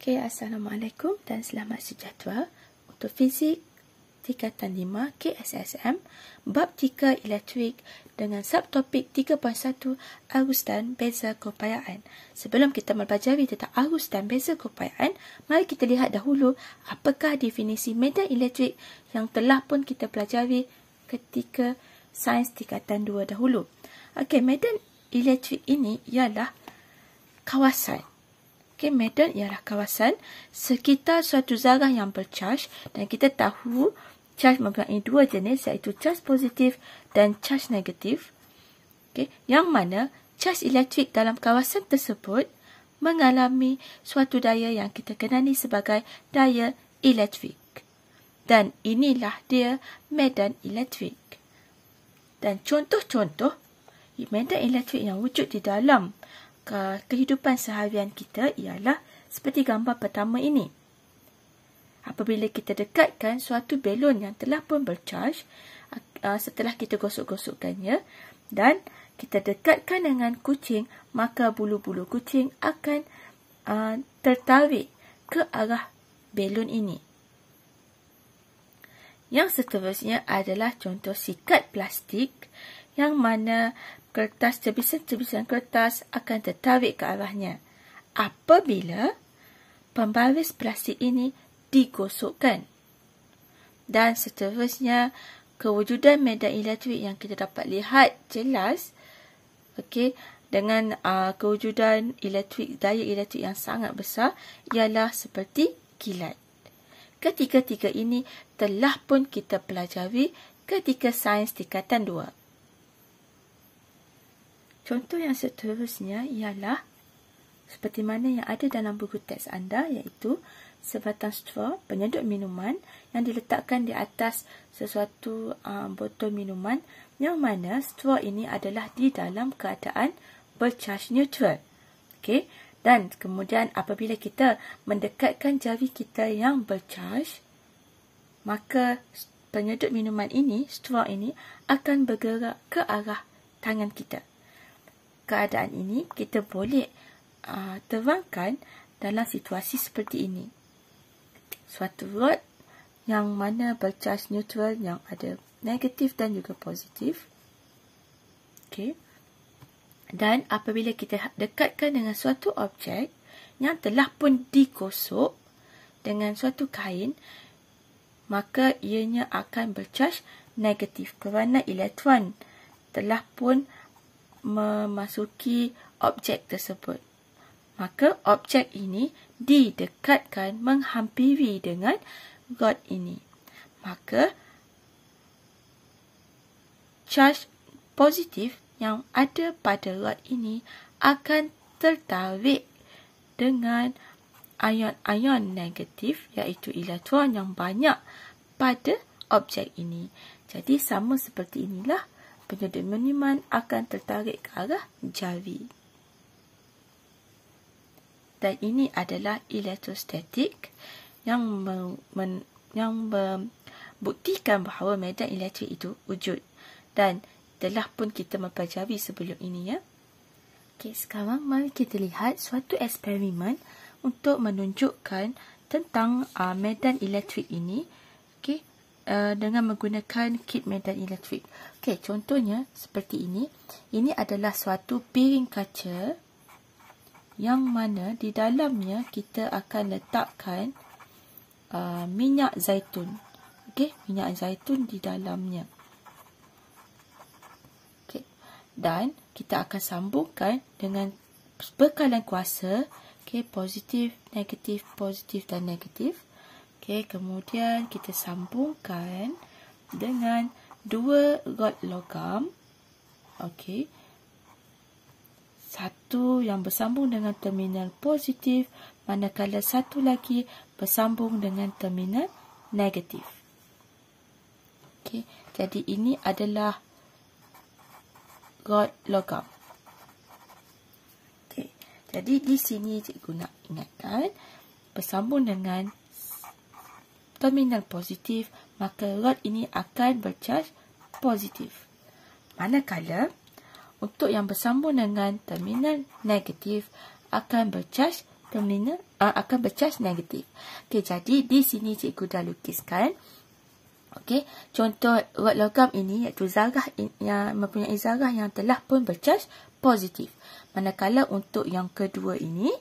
Okay, Assalamualaikum dan selamat sejahtera untuk fizik tingkatan 5 KSSM bab 3 elektrik dengan subtopik 3.1 arus dan beza keupayaan. Sebelum kita mempelajari tentang arus dan beza keupayaan, mari kita lihat dahulu apakah definisi medan elektrik yang telah pun kita pelajari ketika sains tingkatan 2 dahulu. Okay, medan elektrik ini ialah kawasan Okay, metal ialah kawasan sekitar suatu zarah yang bercharge dan kita tahu charge mempunyai dua jenis iaitu charge positif dan charge negatif. Okay, yang mana charge elektrik dalam kawasan tersebut mengalami suatu daya yang kita kenali sebagai daya elektrik. Dan inilah dia medan elektrik. Dan contoh-contoh medan elektrik yang wujud di dalam kehidupan seharian kita ialah seperti gambar pertama ini. Apabila kita dekatkan suatu belon yang telah pun bercharge uh, setelah kita gosok-gosokkannya dan kita dekatkan dengan kucing, maka bulu-bulu kucing akan uh, tertarik ke arah belon ini. Yang seterusnya adalah contoh sikat plastik yang mana kertas cebisan-cebisan kertas akan tertarik ke arahnya apabila pembaris plastik ini digosokkan. Dan seterusnya, kewujudan medan elektrik yang kita dapat lihat jelas okay, dengan uh, kewujudan elektrik, daya elektrik yang sangat besar ialah seperti kilat. Ketiga-tiga ini telah pun kita pelajari ketika sains tingkatan 2. Contoh yang seterusnya ialah seperti mana yang ada dalam buku teks anda iaitu sebatang straw penyedut minuman yang diletakkan di atas sesuatu uh, botol minuman yang mana straw ini adalah di dalam keadaan bercharge neutral. okay? Dan kemudian apabila kita mendekatkan jari kita yang bercharge maka penyedut minuman ini straw ini akan bergerak ke arah tangan kita keadaan ini kita boleh uh, terangkan dalam situasi seperti ini. Suatu rod yang mana bercharge neutral yang ada negatif dan juga positif. Okay. Dan apabila kita ha-, dekatkan dengan suatu objek yang telah pun digosok dengan suatu kain, maka ianya akan bercharge negatif kerana elektron telah pun berkata memasuki objek tersebut. Maka objek ini didekatkan menghampiri dengan God ini. Maka charge positif yang ada pada God ini akan tertarik dengan ion-ion negatif iaitu elektron yang banyak pada objek ini. Jadi sama seperti inilah penyedia minuman akan tertarik ke arah jari. Dan ini adalah elektrostatik yang yang membuktikan bahawa medan elektrik itu wujud dan telah pun kita mempelajari sebelum ini ya. Okey, sekarang mari kita lihat suatu eksperimen untuk menunjukkan tentang uh, medan elektrik ini okay, uh, dengan menggunakan kit medan elektrik. Okey, contohnya seperti ini. Ini adalah suatu piring kaca yang mana di dalamnya kita akan letakkan uh, minyak zaitun. Okey, minyak zaitun di dalamnya. Okey. Dan kita akan sambungkan dengan bekalan kuasa, okey, positif, negatif, positif dan negatif. Okey, kemudian kita sambungkan dengan dua rod logam okey satu yang bersambung dengan terminal positif manakala satu lagi bersambung dengan terminal negatif okey jadi ini adalah rod logam okey jadi di sini cikgu nak ingatkan bersambung dengan terminal positif maka rod ini akan bercas positif. Manakala, untuk yang bersambung dengan terminal negatif, akan bercas terminal uh, akan bercas negatif. Okey, jadi di sini cikgu dah lukiskan. Okey, contoh rod logam ini iaitu zarah yang mempunyai zarah yang telah pun bercas positif. Manakala untuk yang kedua ini,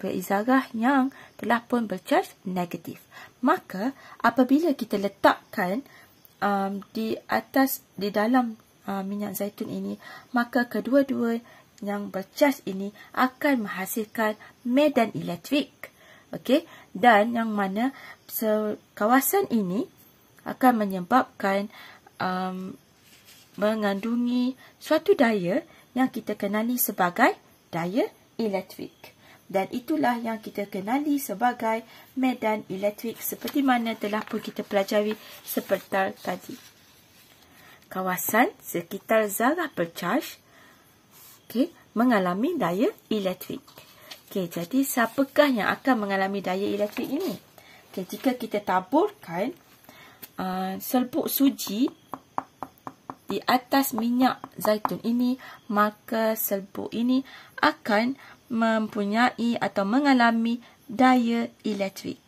berisarah eh, yang telah pun bercharge negatif. Maka apabila kita letakkan um, di atas di dalam uh, minyak zaitun ini, maka kedua-dua yang bercharge ini akan menghasilkan medan elektrik. okay? dan yang mana kawasan ini akan menyebabkan um, mengandungi suatu daya yang kita kenali sebagai daya elektrik dan itulah yang kita kenali sebagai medan elektrik seperti mana telah pun kita pelajari sebentar tadi. Kawasan sekitar zarah bercharge okay, mengalami daya elektrik. Okay, jadi, siapakah yang akan mengalami daya elektrik ini? Okay, jika kita taburkan uh, selbuk suji di atas minyak zaitun ini, maka selbuk ini akan mempunyai atau mengalami daya elektrik.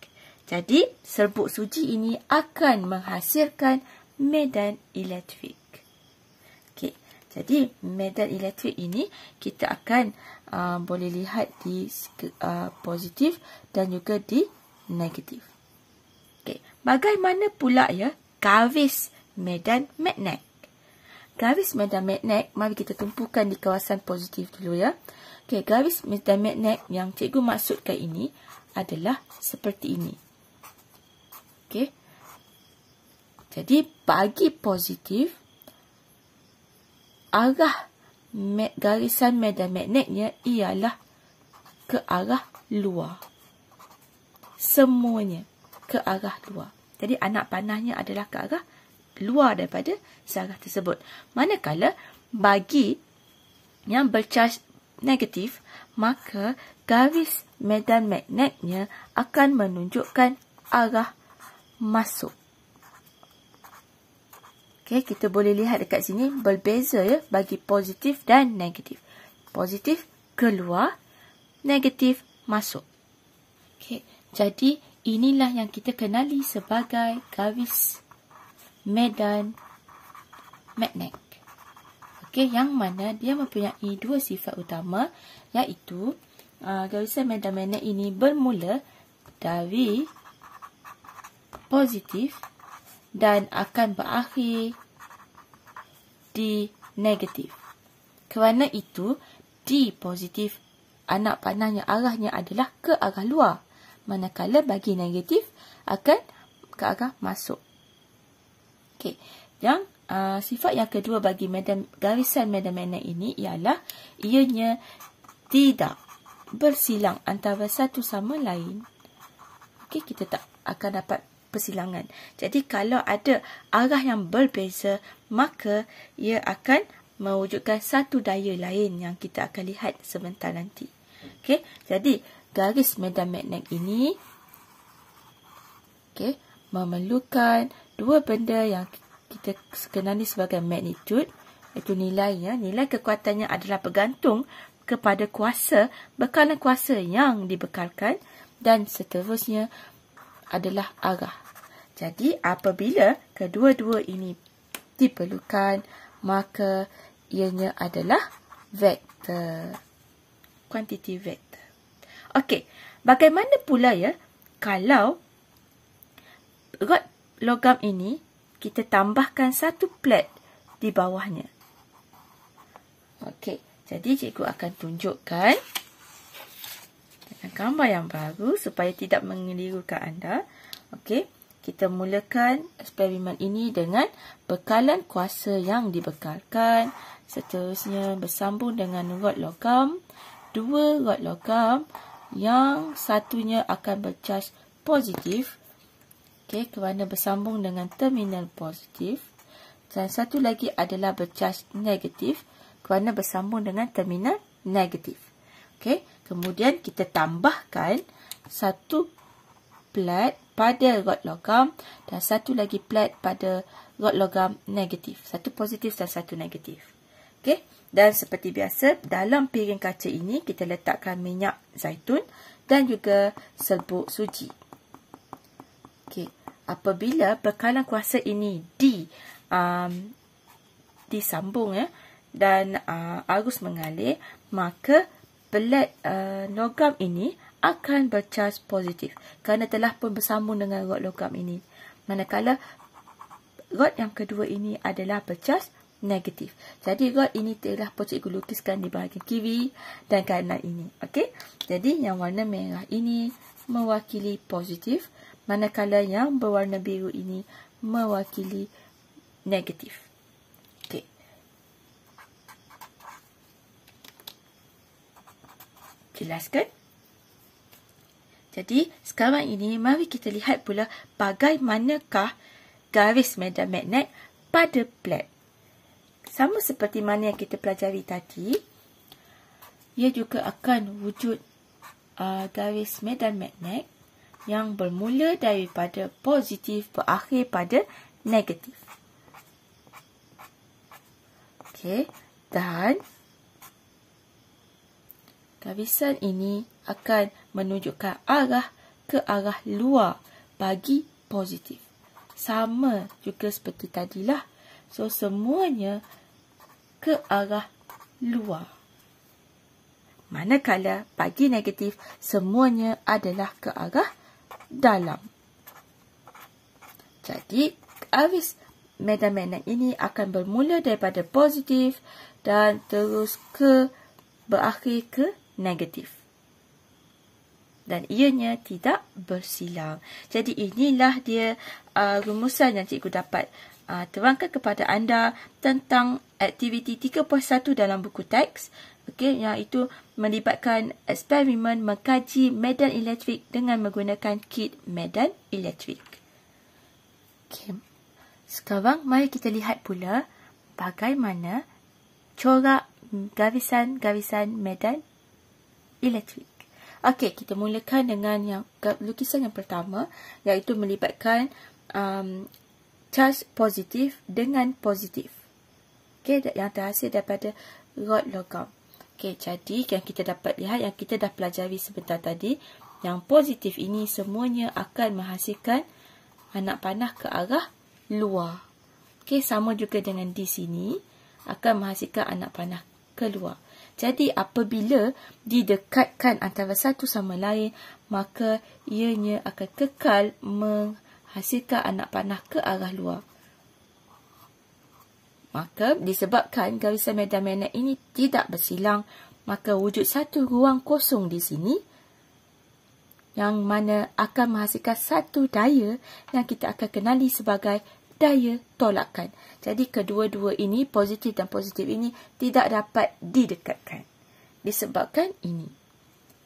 Jadi, serbuk suci ini akan menghasilkan medan elektrik. Okay, jadi medan elektrik ini kita akan uh, boleh lihat di uh, positif dan juga di negatif. Okay, bagaimana pula ya garis medan magnet? Garis medan magnet, mari kita tumpukan di kawasan positif dulu ya. Okey, garis metal magnet yang cikgu maksudkan ini adalah seperti ini. Okay. Jadi, bagi positif, arah garisan medan magnetnya ialah ke arah luar. Semuanya ke arah luar. Jadi, anak panahnya adalah ke arah luar daripada searah tersebut. Manakala, bagi yang bercas negatif, maka garis medan magnetnya akan menunjukkan arah masuk. Okay, kita boleh lihat dekat sini berbeza ya bagi positif dan negatif. Positif keluar, negatif masuk. Okay, jadi inilah yang kita kenali sebagai garis medan magnet. Okey, yang mana dia mempunyai dua sifat utama iaitu uh, medan medan ini bermula dari positif dan akan berakhir di negatif. Kerana itu, D positif anak panahnya arahnya adalah ke arah luar. Manakala bagi negatif akan ke arah masuk. Okey, yang uh, sifat yang kedua bagi medan, garisan medan magnet ini ialah ianya tidak bersilang antara satu sama lain. Okey, kita tak akan dapat persilangan. Jadi kalau ada arah yang berbeza, maka ia akan mewujudkan satu daya lain yang kita akan lihat sebentar nanti. Okey, jadi garis medan magnet ini okey, memerlukan dua benda yang kita kenali sebagai magnitude iaitu nilai ya nilai kekuatannya adalah bergantung kepada kuasa bekalan kuasa yang dibekalkan dan seterusnya adalah arah jadi apabila kedua-dua ini diperlukan maka ianya adalah vektor kuantiti vektor okey bagaimana pula ya kalau rod logam ini kita tambahkan satu plat di bawahnya. Okey, jadi cikgu akan tunjukkan dengan gambar yang baru supaya tidak mengelirukan anda. Okey, kita mulakan eksperimen ini dengan bekalan kuasa yang dibekalkan. Seterusnya bersambung dengan rod logam, dua rod logam yang satunya akan bercas positif Okey, kerana bersambung dengan terminal positif. Dan satu lagi adalah bercharge negatif kerana bersambung dengan terminal negatif. Okey, kemudian kita tambahkan satu plat pada rod logam dan satu lagi plat pada rod logam negatif. Satu positif dan satu negatif. Okey, dan seperti biasa dalam piring kaca ini kita letakkan minyak zaitun dan juga serbuk suci. Okey, apabila bekalan kuasa ini di um, disambung ya dan uh, arus mengalir maka pelat uh, logam ini akan bercas positif kerana telah pun bersambung dengan rod logam ini manakala rod yang kedua ini adalah bercas negatif. Jadi rod ini telah pun cikgu lukiskan di bahagian kiri dan kanan ini. Okey. Jadi yang warna merah ini mewakili positif manakala yang berwarna biru ini mewakili negatif. Okey. Jelaskan? Jadi, sekarang ini mari kita lihat pula bagaimanakah garis medan magnet pada plat. Sama seperti mana yang kita pelajari tadi, ia juga akan wujud uh, garis medan magnet yang bermula daripada positif berakhir pada negatif. Okey, dan kawisan ini akan menunjukkan arah ke arah luar bagi positif. Sama juga seperti tadilah. So, semuanya ke arah luar. Manakala bagi negatif, semuanya adalah ke arah dalam. Jadi, alvis metamagnet ini akan bermula daripada positif dan terus ke berakhir ke negatif. Dan ianya tidak bersilang. Jadi, inilah dia uh, rumusan yang cikgu dapat uh, terangkan kepada anda tentang aktiviti 3.1 dalam buku teks okey yang itu melibatkan eksperimen mengkaji medan elektrik dengan menggunakan kit medan elektrik. Okey. Sekarang mari kita lihat pula bagaimana corak garisan-garisan medan elektrik. Okey, kita mulakan dengan yang lukisan yang pertama iaitu melibatkan um, charge positif dengan positif. Okey, yang terhasil daripada rod logam. Okey, jadi yang kita dapat lihat yang kita dah pelajari sebentar tadi, yang positif ini semuanya akan menghasilkan anak panah ke arah luar. Okey, sama juga dengan di sini akan menghasilkan anak panah keluar. Jadi apabila didekatkan antara satu sama lain, maka ianya akan kekal menghasilkan anak panah ke arah luar. Maka disebabkan kawasan medan magnet ini tidak bersilang, maka wujud satu ruang kosong di sini yang mana akan menghasilkan satu daya yang kita akan kenali sebagai daya tolakan. Jadi kedua-dua ini, positif dan positif ini tidak dapat didekatkan disebabkan ini.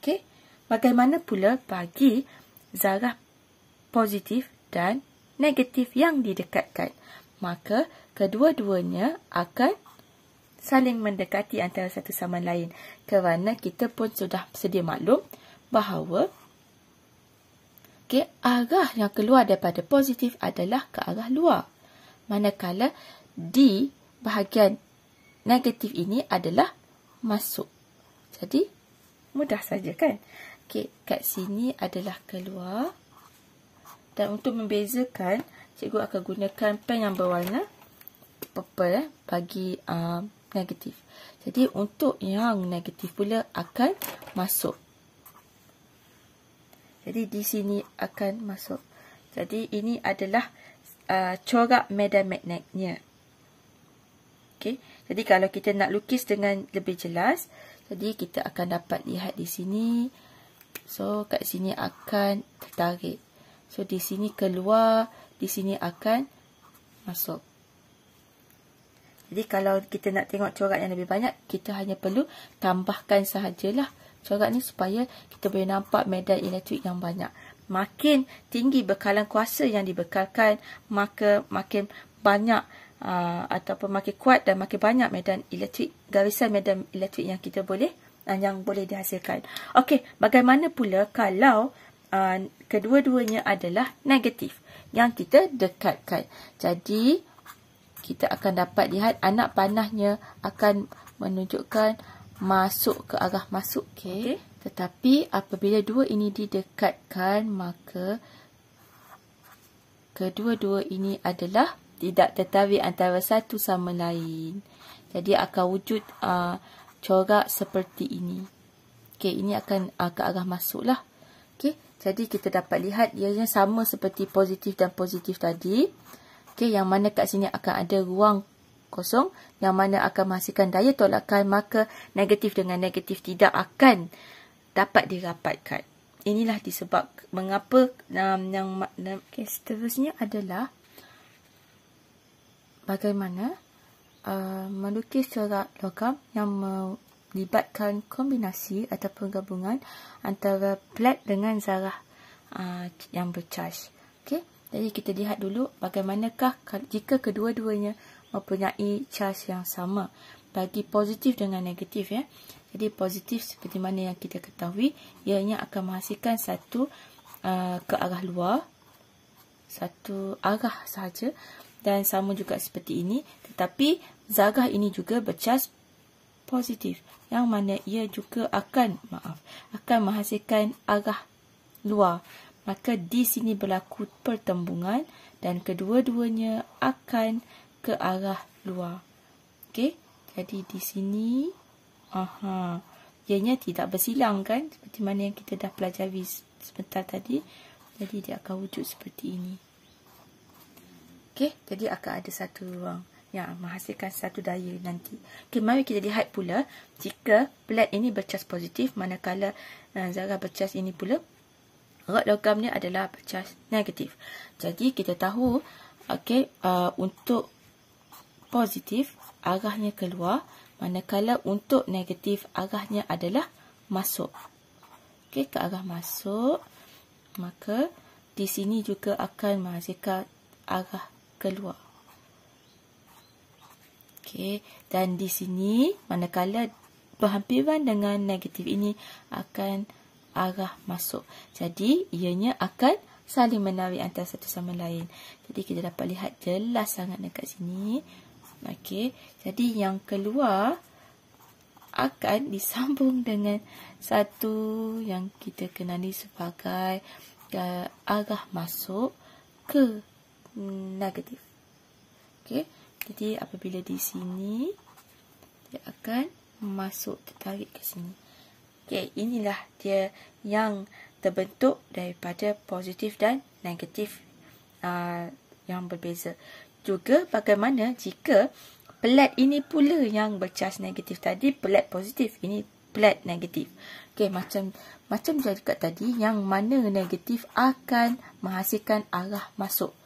Okey. Bagaimana pula bagi zarah positif dan negatif yang didekatkan? Maka kedua-duanya akan saling mendekati antara satu sama lain kerana kita pun sudah sedia maklum bahawa okay, arah yang keluar daripada positif adalah ke arah luar. Manakala di bahagian negatif ini adalah masuk. Jadi, mudah saja kan? Okey, kat sini adalah keluar. Dan untuk membezakan, cikgu akan gunakan pen yang berwarna purple eh, bagi uh, negatif. Jadi untuk yang negatif pula akan masuk. Jadi di sini akan masuk. Jadi ini adalah uh, corak medan magnetnya. Okay. Jadi kalau kita nak lukis dengan lebih jelas. Jadi kita akan dapat lihat di sini. So kat sini akan tertarik. So di sini keluar. Di sini akan masuk. Jadi kalau kita nak tengok corak yang lebih banyak, kita hanya perlu tambahkan sahajalah corak ni supaya kita boleh nampak medan elektrik yang banyak. Makin tinggi bekalan kuasa yang dibekalkan, maka makin banyak uh, ataupun makin kuat dan makin banyak medan elektrik, garisan medan elektrik yang kita boleh uh, yang boleh dihasilkan. Okey, bagaimana pula kalau uh, kedua-duanya adalah negatif yang kita dekatkan. Jadi, kita akan dapat lihat anak panahnya akan menunjukkan masuk ke arah masuk. Okay. Okay. Tetapi apabila dua ini didekatkan, maka kedua-dua ini adalah tidak tertarik antara satu sama lain. Jadi akan wujud uh, corak seperti ini. Okay, ini akan uh, ke arah lah, Okay, jadi kita dapat lihat ianya sama seperti positif dan positif tadi. Okey, yang mana kat sini akan ada ruang kosong yang mana akan menghasilkan daya tolakan maka negatif dengan negatif tidak akan dapat dirapatkan. Inilah disebab mengapa um, yang okay, seterusnya adalah bagaimana uh, melukis corak logam yang melibatkan kombinasi atau penggabungan antara plat dengan zarah uh, yang bercharge. Jadi kita lihat dulu bagaimanakah jika kedua-duanya mempunyai charge yang sama bagi positif dengan negatif ya. Jadi positif seperti mana yang kita ketahui ianya akan menghasilkan satu uh, ke arah luar satu arah sahaja dan sama juga seperti ini tetapi zarah ini juga bercas positif yang mana ia juga akan maaf akan menghasilkan arah luar maka di sini berlaku pertembungan dan kedua-duanya akan ke arah luar. Okey, jadi di sini, aha, ianya tidak bersilang kan seperti mana yang kita dah pelajari sebentar tadi. Jadi dia akan wujud seperti ini. Okey, jadi akan ada satu ruang yang menghasilkan satu daya nanti. Okey, mari kita lihat pula jika plat ini bercas positif manakala uh, eh, zarah bercas ini pula Rod logam ni adalah charge negatif. Jadi kita tahu okay, uh, untuk positif arahnya keluar manakala untuk negatif arahnya adalah masuk. Okay, ke arah masuk maka di sini juga akan menghasilkan arah keluar. Okay, dan di sini manakala berhampiran dengan negatif ini akan arah masuk. Jadi, ianya akan saling menarik antara satu sama lain. Jadi, kita dapat lihat jelas sangat dekat sini. Okey. Jadi, yang keluar akan disambung dengan satu yang kita kenali sebagai eh, arah masuk ke negatif. Okey. Jadi, apabila di sini, dia akan masuk tertarik ke sini. Okay, inilah dia yang terbentuk daripada positif dan negatif uh, yang berbeza. Juga bagaimana jika pelat ini pula yang bercas negatif tadi, pelat positif. Ini pelat negatif. Okay, macam macam saya cakap tadi, yang mana negatif akan menghasilkan arah masuk.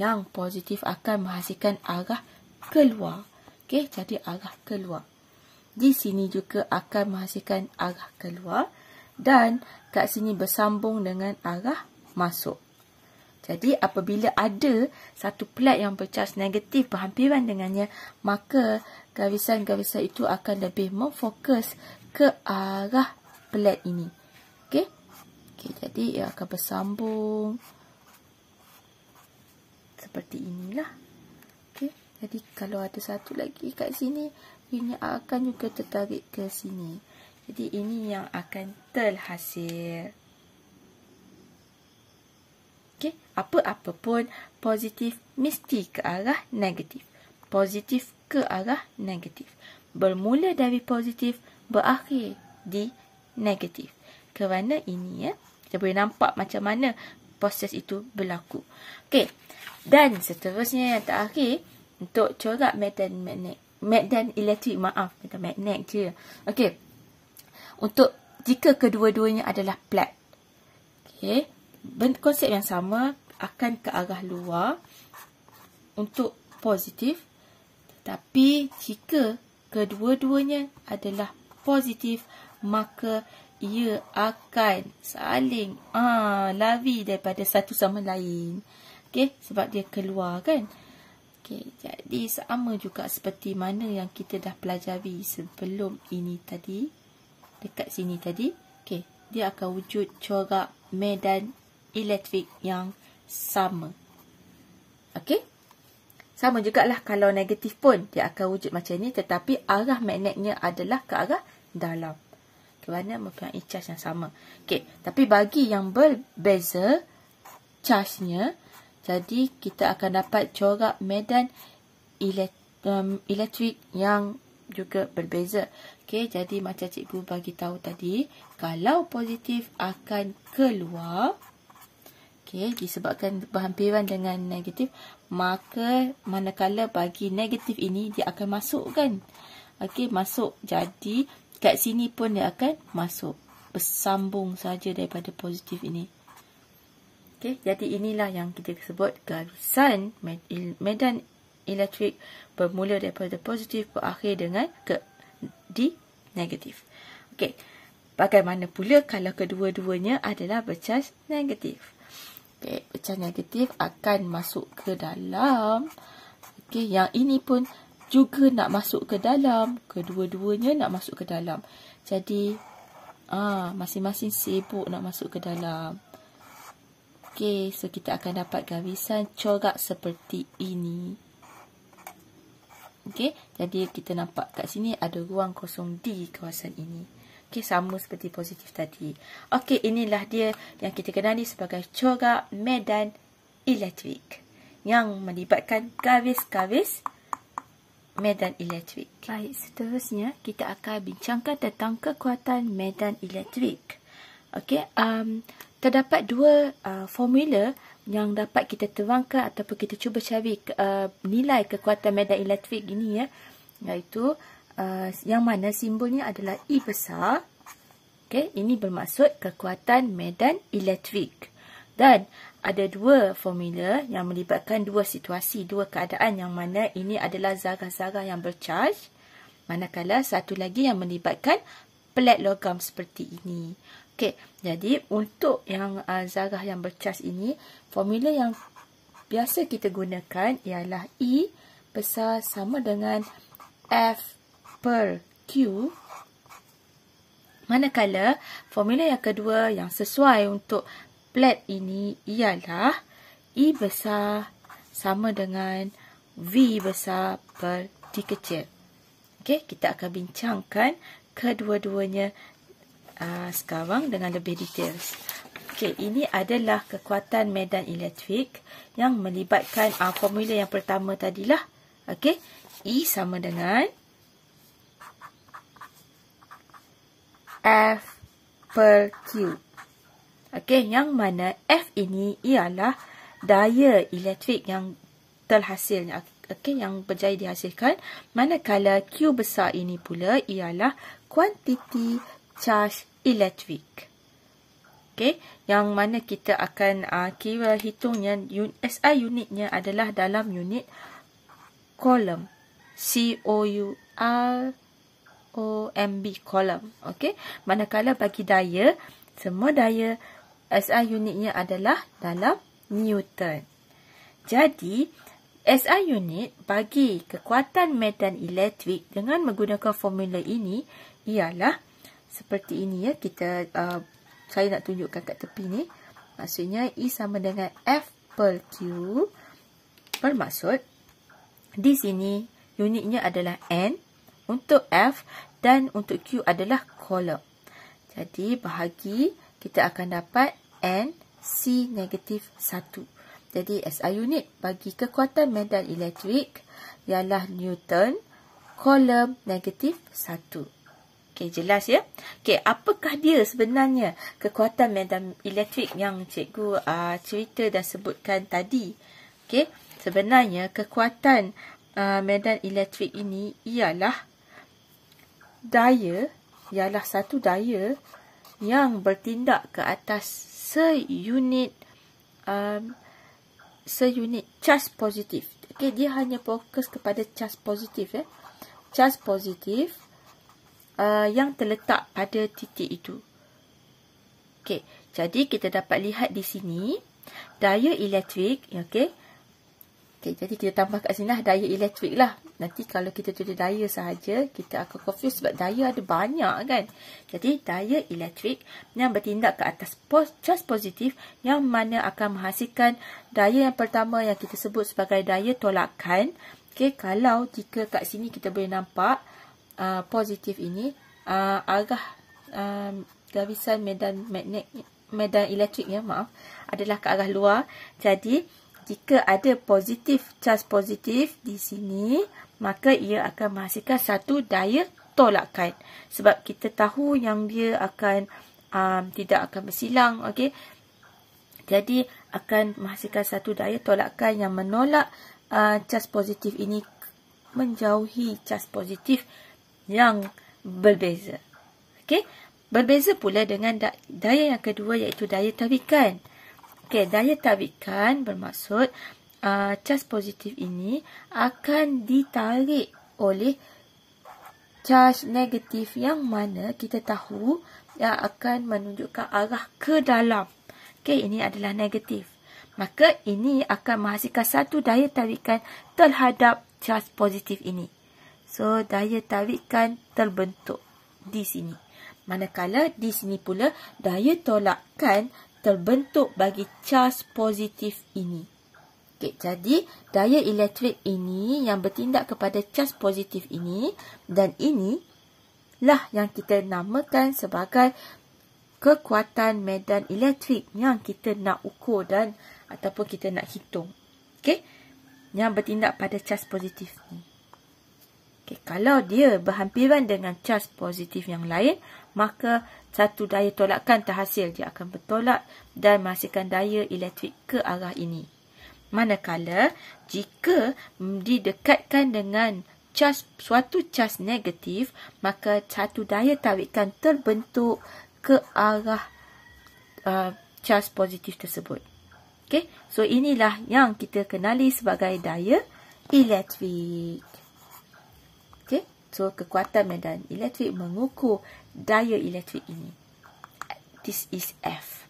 Yang positif akan menghasilkan arah keluar. Okay, jadi arah keluar di sini juga akan menghasilkan arah keluar dan kat sini bersambung dengan arah masuk. Jadi apabila ada satu plat yang bercas negatif berhampiran dengannya, maka garisan-garisan itu akan lebih memfokus ke arah plat ini. Okey? Okey, jadi ia akan bersambung seperti inilah. Okey, jadi kalau ada satu lagi kat sini, akhirnya akan juga tertarik ke sini. Jadi ini yang akan terhasil. Okey, apa-apa pun positif mesti ke arah negatif. Positif ke arah negatif. Bermula dari positif berakhir di negatif. Kerana ini ya, kita boleh nampak macam mana proses itu berlaku. Okey. Dan seterusnya yang terakhir untuk corak metal magnet magnet electric maaf kata magnet je okey untuk jika kedua-duanya adalah plat okey konsep yang sama akan ke arah luar untuk positif tetapi jika kedua-duanya adalah positif maka ia akan saling ah lari daripada satu sama lain okey sebab dia keluar kan Okey, jadi sama juga seperti mana yang kita dah pelajari sebelum ini tadi. Dekat sini tadi. Okey, dia akan wujud corak medan elektrik yang sama. Okey? Sama juga lah kalau negatif pun. Dia akan wujud macam ni tetapi arah magnetnya adalah ke arah dalam. Kerana mempunyai charge yang sama. Okey, tapi bagi yang berbeza charge-nya, jadi kita akan dapat corak medan elektrik um, yang juga berbeza. Okey, jadi macam cikgu bagi tahu tadi, kalau positif akan keluar. Okey, disebabkan berhampiran dengan negatif, maka manakala bagi negatif ini dia akan masuk kan. Okey, masuk. Jadi kat sini pun dia akan masuk. Bersambung saja daripada positif ini. Okay, jadi inilah yang kita sebut garisan medan elektrik bermula daripada positif berakhir dengan ke di negatif. Okay, bagaimana pula kalau kedua-duanya adalah bercas negatif? Okay, bercas negatif akan masuk ke dalam. Okay, yang ini pun juga nak masuk ke dalam. Kedua-duanya nak masuk ke dalam. Jadi, ah masing-masing sibuk nak masuk ke dalam. Okay, so kita akan dapat gabisan corak seperti ini. Okay, jadi kita nampak kat sini ada ruang kosong di kawasan ini. Okay, sama seperti positif tadi. Okay, inilah dia yang kita kenali sebagai corak medan elektrik. Yang melibatkan garis-garis medan elektrik. Baik, seterusnya kita akan bincangkan tentang kekuatan medan elektrik. Okay, um, terdapat dua uh, formula yang dapat kita terangkan ataupun kita cuba cari uh, nilai kekuatan medan elektrik ini ya iaitu uh, yang mana simbolnya adalah E besar okey ini bermaksud kekuatan medan elektrik dan ada dua formula yang melibatkan dua situasi dua keadaan yang mana ini adalah zarah-zarah yang bercharge manakala satu lagi yang melibatkan plat logam seperti ini Okey, jadi untuk yang uh, zarah yang bercas ini, formula yang biasa kita gunakan ialah E besar sama dengan F per Q. Manakala, formula yang kedua yang sesuai untuk plat ini ialah E besar sama dengan V besar per T kecil. Okey, kita akan bincangkan kedua-duanya uh, sekarang dengan lebih detail. Okey, ini adalah kekuatan medan elektrik yang melibatkan uh, formula yang pertama tadilah. Okey, E sama dengan F per Q. Okey, yang mana F ini ialah daya elektrik yang terhasilnya. Okey, yang berjaya dihasilkan. Manakala Q besar ini pula ialah kuantiti charge electric. Okay, yang mana kita akan uh, kira hitungnya un SI unitnya adalah dalam unit kolom. c o u L o m b kolom. Okay, manakala bagi daya, semua daya SI unitnya adalah dalam Newton. Jadi, SI unit bagi kekuatan medan elektrik dengan menggunakan formula ini ialah seperti ini ya kita uh, saya nak tunjukkan kat tepi ni maksudnya i e sama dengan F per Q bermaksud di sini unitnya adalah N untuk F dan untuk Q adalah kolom jadi bahagi kita akan dapat N C negatif 1 jadi SI unit bagi kekuatan medan elektrik ialah Newton kolom negatif 1 Okey, jelas ya. Okey, apakah dia sebenarnya kekuatan medan elektrik yang cikgu uh, cerita dan sebutkan tadi? Okey, sebenarnya kekuatan uh, ah, medan elektrik ini ialah daya, ialah satu daya yang bertindak ke atas seunit um, seunit charge positif. Okey, dia hanya fokus kepada charge positif. Eh. Charge positif Uh, yang terletak pada titik itu. Okey, jadi kita dapat lihat di sini daya elektrik, ya, okey. Okey, jadi kita tambah kat sinilah daya elektrik lah. Nanti kalau kita tulis daya sahaja, kita akan confuse sebab daya ada banyak kan. Jadi daya elektrik yang bertindak ke atas pos positif yang mana akan menghasilkan daya yang pertama yang kita sebut sebagai daya tolakan. Okey, kalau jika kat sini kita boleh nampak uh, positif ini uh, arah uh, um, garisan medan magnet medan elektrik ya maaf adalah ke arah luar jadi jika ada positif cas positif di sini maka ia akan menghasilkan satu daya tolakan sebab kita tahu yang dia akan um, tidak akan bersilang okey jadi akan menghasilkan satu daya tolakan yang menolak uh, cas positif ini menjauhi cas positif yang berbeza. Okey, berbeza pula dengan da daya yang kedua iaitu daya tarikan. Okey, daya tarikan bermaksud uh, cas positif ini akan ditarik oleh charge negatif yang mana kita tahu yang akan menunjukkan arah ke dalam. Okey, ini adalah negatif. Maka ini akan menghasilkan satu daya tarikan terhadap charge positif ini. So, daya tarikan terbentuk di sini. Manakala di sini pula, daya tolakkan terbentuk bagi charge positif ini. Okay, jadi, daya elektrik ini yang bertindak kepada charge positif ini dan ini lah yang kita namakan sebagai kekuatan medan elektrik yang kita nak ukur dan ataupun kita nak hitung. Okay? Yang bertindak pada charge positif ini. Okay, kalau dia berhampiran dengan charge positif yang lain, maka satu daya tolakan terhasil. Dia akan bertolak dan menghasilkan daya elektrik ke arah ini. Manakala, jika didekatkan dengan charge, suatu charge negatif, maka satu daya tarikan terbentuk ke arah uh, charge positif tersebut. Okay? So, inilah yang kita kenali sebagai daya elektrik mengatur kekuatan medan elektrik mengukur daya elektrik ini. This is F.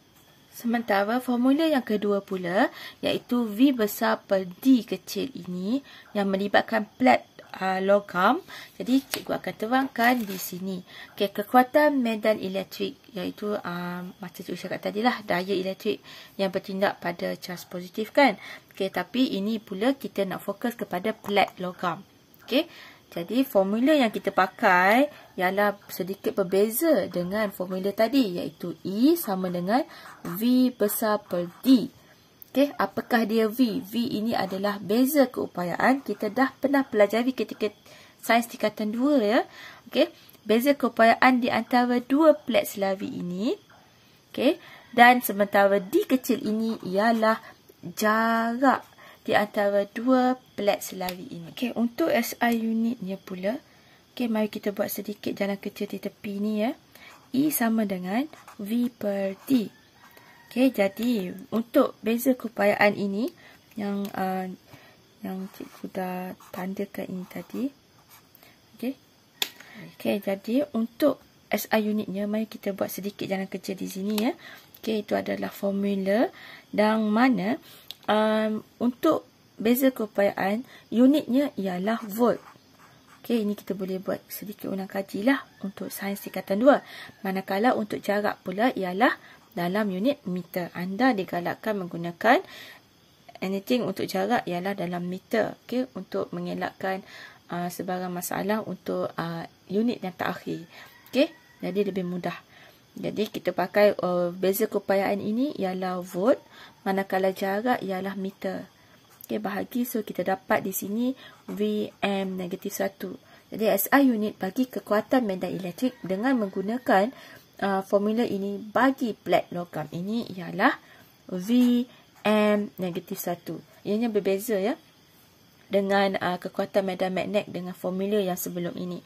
Sementara formula yang kedua pula iaitu V besar per D kecil ini yang melibatkan plat uh, logam. Jadi cikgu akan terangkan di sini. Okay, kekuatan medan elektrik iaitu uh, macam cikgu cakap tadi lah daya elektrik yang bertindak pada cas positif kan. Okay, tapi ini pula kita nak fokus kepada plat logam. Okay. Jadi formula yang kita pakai ialah sedikit berbeza dengan formula tadi iaitu E sama dengan V besar per D. Okay, apakah dia V? V ini adalah beza keupayaan. Kita dah pernah pelajari ketika sains tingkatan 2 ya. okay? beza keupayaan di antara dua plat selavi ini. okay? dan sementara D kecil ini ialah jarak di antara dua plat selari ini. Okey, untuk SI unitnya pula, okey mari kita buat sedikit jalan kecil di tepi ni ya. E sama dengan V per T. Okey, jadi untuk beza keupayaan ini yang uh, yang cikgu dah tandakan ini tadi. Okey. Okey, jadi untuk SI unitnya mari kita buat sedikit jalan kecil di sini ya. Okey, itu adalah formula dan mana um, untuk beza keupayaan, unitnya ialah volt. Okey, ini kita boleh buat sedikit ulang kaji lah untuk sains tingkatan 2. Manakala untuk jarak pula ialah dalam unit meter. Anda digalakkan menggunakan anything untuk jarak ialah dalam meter. Okey, untuk mengelakkan uh, sebarang masalah untuk uh, unit yang tak akhir. Okey, jadi lebih mudah. Jadi kita pakai uh, beza keupayaan ini ialah volt manakala jarak ialah meter. Okay, bahagi so kita dapat di sini Vm negatif 1. Jadi SI unit bagi kekuatan medan elektrik dengan menggunakan uh, formula ini bagi plat logam ini ialah Vm negatif 1. Ianya berbeza ya dengan uh, kekuatan medan magnet dengan formula yang sebelum ini.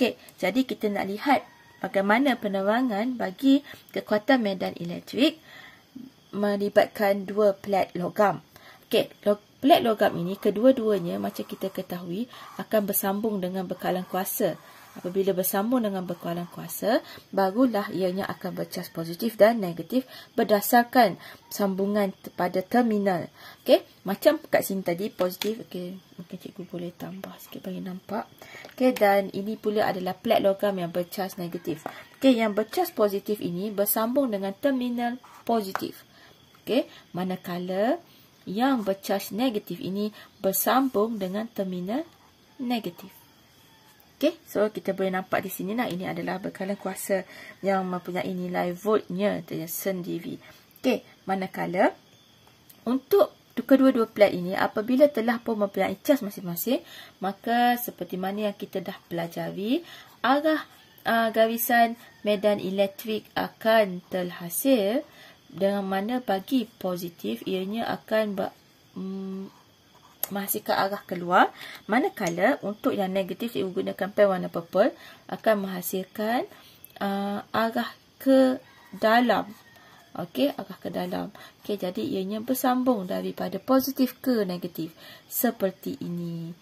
Okay, jadi kita nak lihat bagaimana penerangan bagi kekuatan medan elektrik melibatkan dua plat logam. Okey, lo, plat logam ini kedua-duanya macam kita ketahui akan bersambung dengan bekalan kuasa. Apabila bersambung dengan bekalan kuasa, barulah ianya akan bercas positif dan negatif berdasarkan sambungan pada terminal. Okey, macam kat sini tadi positif. Okey, mungkin cikgu boleh tambah sikit bagi nampak. Okey, dan ini pula adalah plat logam yang bercas negatif. Okey, yang bercas positif ini bersambung dengan terminal positif. Okey, manakala yang bercas negatif ini bersambung dengan terminal negatif. Okey, so kita boleh nampak di sini lah ini adalah bekalan kuasa yang mempunyai nilai voltnya sendiri. Okey, manakala untuk kedua-dua plat ini apabila telah pun mempunyai charge masing-masing, maka seperti mana yang kita dah pelajari, arah uh, garisan medan elektrik akan terhasil dengan mana bagi positif ianya akan ber, mm, masih ke arah keluar manakala untuk yang negatif ia gunakan pen warna purple akan menghasilkan uh, arah ke dalam okey arah ke dalam okey jadi ianya bersambung daripada positif ke negatif seperti ini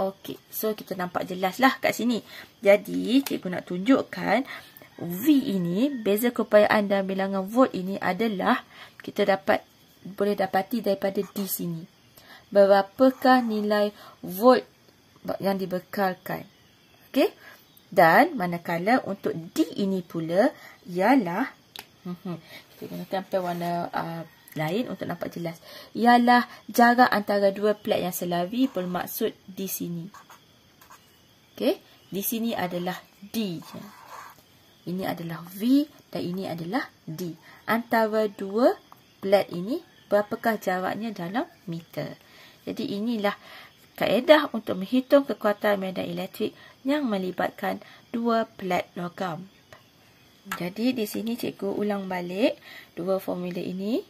okey so kita nampak jelaslah kat sini jadi cikgu nak tunjukkan V ini, beza keupayaan dan bilangan volt ini adalah kita dapat boleh dapati daripada di sini. Berapakah nilai volt yang dibekalkan? Okey. Dan manakala untuk D ini pula ialah mhm. kita gunakan pen warna uh, lain untuk nampak jelas. Ialah jarak antara dua plat yang selawi bermaksud di sini. Okey. Di sini adalah D. Ini adalah V dan ini adalah D. Antara dua plat ini, berapakah jaraknya dalam meter? Jadi inilah kaedah untuk menghitung kekuatan medan elektrik yang melibatkan dua plat logam. Jadi di sini cikgu ulang balik dua formula ini.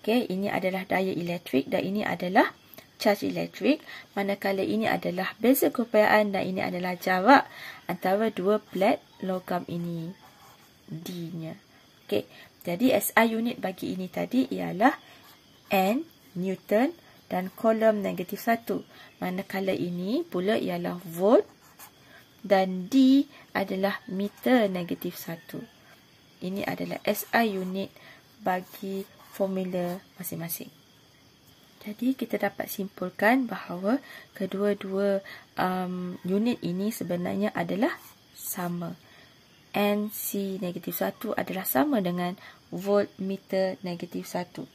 Okey, ini adalah daya elektrik dan ini adalah charge elektrik. Manakala ini adalah beza keupayaan dan ini adalah jarak antara dua plat logam ini. D-nya. Okey. Jadi SI unit bagi ini tadi ialah N Newton dan kolom negatif 1. Manakala ini pula ialah volt dan D adalah meter negatif 1. Ini adalah SI unit bagi formula masing-masing. Jadi kita dapat simpulkan bahawa kedua-dua um, unit ini sebenarnya adalah sama. Sama. NC negatif 1 adalah sama dengan voltmeter negatif 1.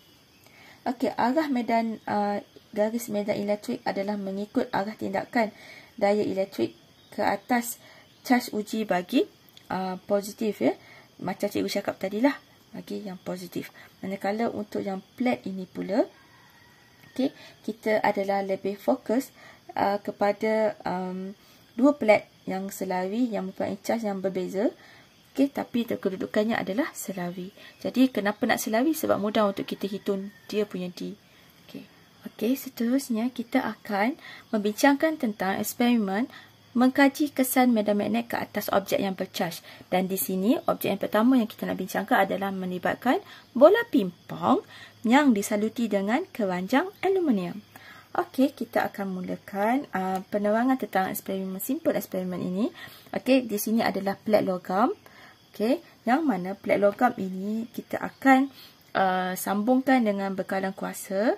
Okey, arah medan uh, garis medan elektrik adalah mengikut arah tindakan daya elektrik ke atas charge uji bagi uh, positif ya. Macam cikgu cakap tadilah bagi yang positif. Manakala untuk yang plat ini pula okey, kita adalah lebih fokus uh, kepada um, dua plat yang selawi yang mempunyai cas yang berbeza okey tapi kedudukannya adalah selawi jadi kenapa nak selawi sebab mudah untuk kita hitung dia punya d okey okey seterusnya kita akan membincangkan tentang eksperimen mengkaji kesan medan magnet ke atas objek yang bercas dan di sini objek yang pertama yang kita nak bincangkan adalah melibatkan bola pimpong yang disaluti dengan keranjang aluminium Okey, kita akan mulakan uh, penerangan tentang eksperimen simple eksperimen ini. Okey, di sini adalah plat logam. Okey, yang mana plat logam ini kita akan uh, sambungkan dengan bekalan kuasa.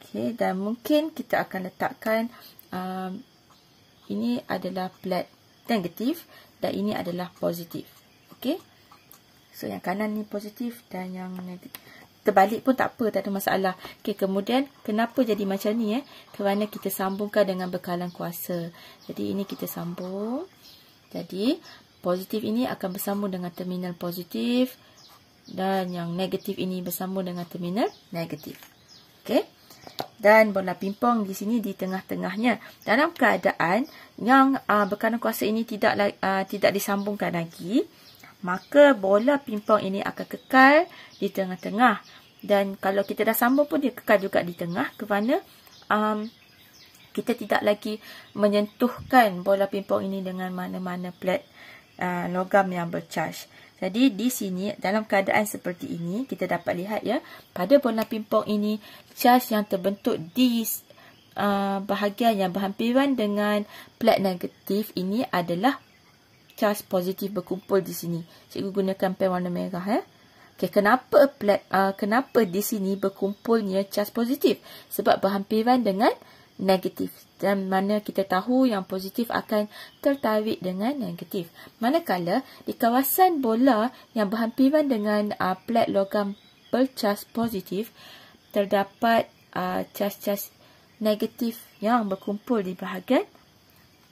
Okey, dan mungkin kita akan letakkan uh, ini adalah plat negatif dan ini adalah positif. Okey. So yang kanan ni positif dan yang negatif terbalik pun tak apa, tak ada masalah. Okey, kemudian kenapa jadi macam ni eh? Kerana kita sambungkan dengan bekalan kuasa. Jadi ini kita sambung. Jadi positif ini akan bersambung dengan terminal positif dan yang negatif ini bersambung dengan terminal negatif. Okey. Dan bola pimpong di sini di tengah-tengahnya. Dalam keadaan yang uh, bekalan kuasa ini tidak uh, tidak disambungkan lagi, maka bola pingpong ini akan kekal di tengah-tengah dan kalau kita dah sambung pun dia kekal juga di tengah kerana um, kita tidak lagi menyentuhkan bola pingpong ini dengan mana-mana plat uh, logam yang bercharge. Jadi di sini dalam keadaan seperti ini kita dapat lihat ya pada bola pingpong ini charge yang terbentuk di uh, bahagian yang berhampiran dengan plat negatif ini adalah charge positif berkumpul di sini. Cikgu gunakan pen warna merah. Eh? Okay, kenapa plat, uh, kenapa di sini berkumpulnya charge positif? Sebab berhampiran dengan negatif. Dan mana kita tahu yang positif akan tertarik dengan negatif. Manakala di kawasan bola yang berhampiran dengan uh, plat logam bercas positif, terdapat cas-cas uh, negatif yang berkumpul di bahagian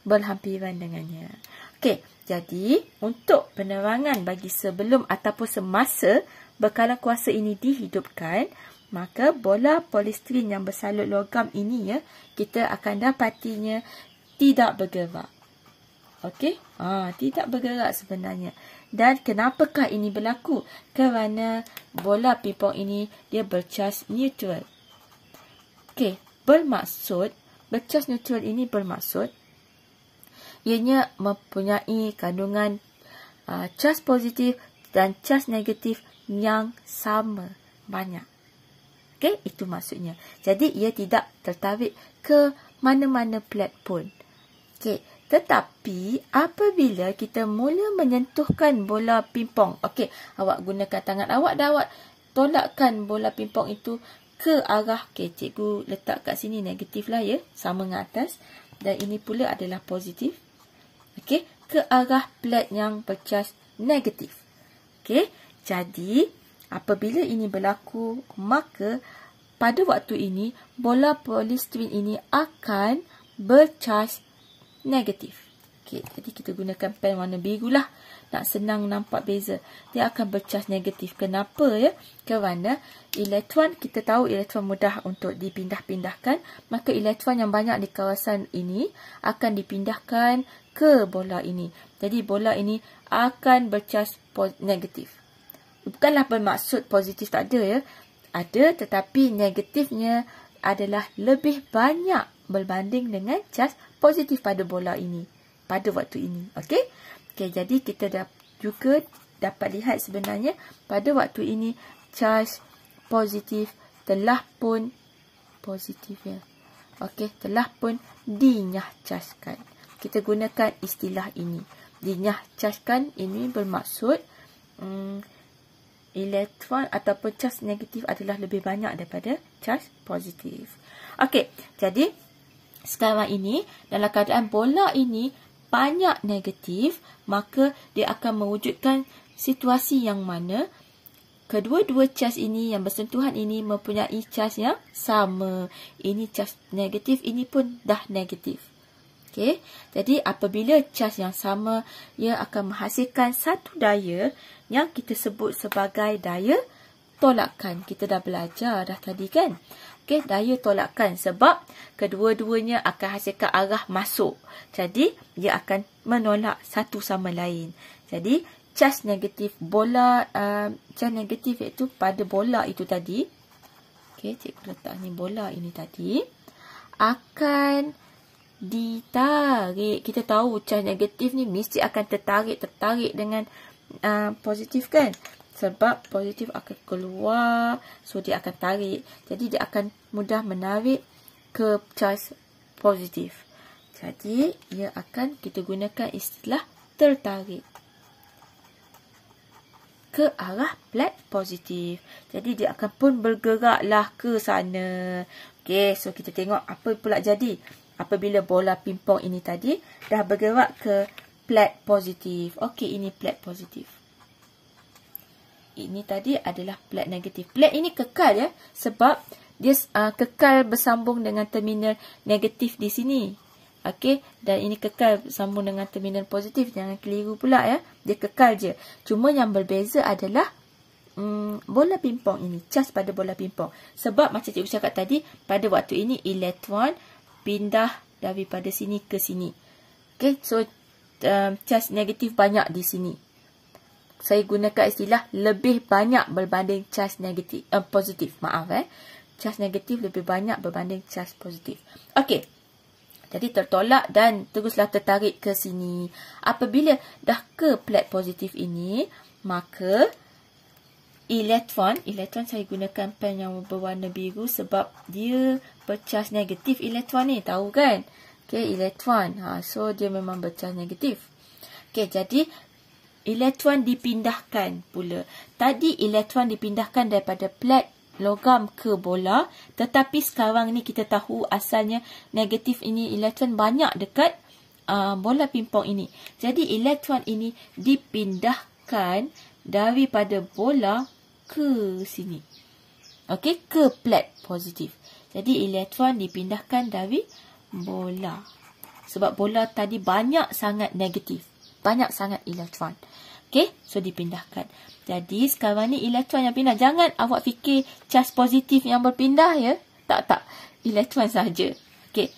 berhampiran dengannya. Okey. Jadi, untuk penerangan bagi sebelum ataupun semasa bekalan kuasa ini dihidupkan, maka bola polistrin yang bersalut logam ini ya, kita akan dapatinya tidak bergerak. Okey? Ha, tidak bergerak sebenarnya. Dan kenapakah ini berlaku? Kerana bola pipong ini dia bercas neutral. Okey, bermaksud bercas neutral ini bermaksud ianya mempunyai kandungan uh, charge positif dan charge negatif yang sama banyak. Okey, itu maksudnya. Jadi ia tidak tertarik ke mana-mana plat pun. Okey, tetapi apabila kita mula menyentuhkan bola pingpong, okey, awak gunakan tangan awak dan awak tolakkan bola pingpong itu ke arah okey, cikgu letak kat sini negatif lah ya, sama dengan atas dan ini pula adalah positif okey ke arah plat yang bercas negatif okey jadi apabila ini berlaku maka pada waktu ini bola polistirin ini akan bercas negatif okey jadi kita gunakan pen warna biru lah nak senang nampak beza dia akan bercas negatif kenapa ya kerana elektron kita tahu elektron mudah untuk dipindah-pindahkan maka elektron yang banyak di kawasan ini akan dipindahkan ke bola ini. Jadi bola ini akan bercas negatif. Bukanlah bermaksud positif tak ada ya. Ada tetapi negatifnya adalah lebih banyak berbanding dengan cas positif pada bola ini. Pada waktu ini. Okey? Okey, jadi kita dah juga dapat lihat sebenarnya pada waktu ini cas positif telah pun positif ya. Okey, telah pun dinyahcaskan kita gunakan istilah ini. Dinyah cajkan ini bermaksud um, hmm, elektron ataupun charge negatif adalah lebih banyak daripada charge positif. Okey, jadi sekarang ini dalam keadaan bola ini banyak negatif, maka dia akan mewujudkan situasi yang mana kedua-dua charge ini yang bersentuhan ini mempunyai charge yang sama. Ini charge negatif, ini pun dah negatif. Okey. Jadi apabila charge yang sama ia akan menghasilkan satu daya yang kita sebut sebagai daya tolakan. Kita dah belajar dah tadi kan? Okey, daya tolakan sebab kedua-duanya akan hasilkan arah masuk. Jadi ia akan menolak satu sama lain. Jadi charge negatif bola uh, cas negatif iaitu pada bola itu tadi. Okey, cikgu letak ni bola ini tadi akan ditarik. Kita tahu cas negatif ni mesti akan tertarik, tertarik dengan uh, positif kan? Sebab positif akan keluar, so dia akan tarik. Jadi dia akan mudah menarik ke cas positif. Jadi ia akan kita gunakan istilah tertarik ke arah plat positif. Jadi dia akan pun bergeraklah ke sana. Okey, so kita tengok apa pula jadi apabila bola pingpong ini tadi dah bergerak ke plat positif. Okey, ini plat positif. Ini tadi adalah plat negatif. Plat ini kekal ya sebab dia uh, kekal bersambung dengan terminal negatif di sini. Okey, dan ini kekal bersambung dengan terminal positif. Jangan keliru pula ya. Dia kekal je. Cuma yang berbeza adalah Hmm, bola pingpong ini, cas pada bola pingpong sebab macam cikgu cakap tadi, pada waktu ini elektron uh, pindah daripada sini ke sini. Okay, so um, charge negatif banyak di sini. Saya gunakan istilah lebih banyak berbanding charge negatif, uh, positif. Maaf eh. Charge negatif lebih banyak berbanding charge positif. Okay. Jadi tertolak dan teruslah tertarik ke sini. Apabila dah ke plat positif ini, maka elektron, elektron saya gunakan pen yang berwarna biru sebab dia bercas negatif elektron ni. Tahu kan? Okay, elektron. Ha, so, dia memang bercas negatif. Okay, jadi elektron dipindahkan pula. Tadi elektron dipindahkan daripada plat logam ke bola. Tetapi sekarang ni kita tahu asalnya negatif ini elektron banyak dekat uh, bola pimpong ini. Jadi elektron ini dipindahkan daripada bola ke sini. Okay, ke plat positif. Jadi elektron dipindahkan dari bola. Sebab bola tadi banyak sangat negatif. Banyak sangat elektron. Okay, so dipindahkan. Jadi sekarang ni elektron yang pindah. Jangan awak fikir charge positif yang berpindah ya. Tak, tak. Elektron saja. Okay,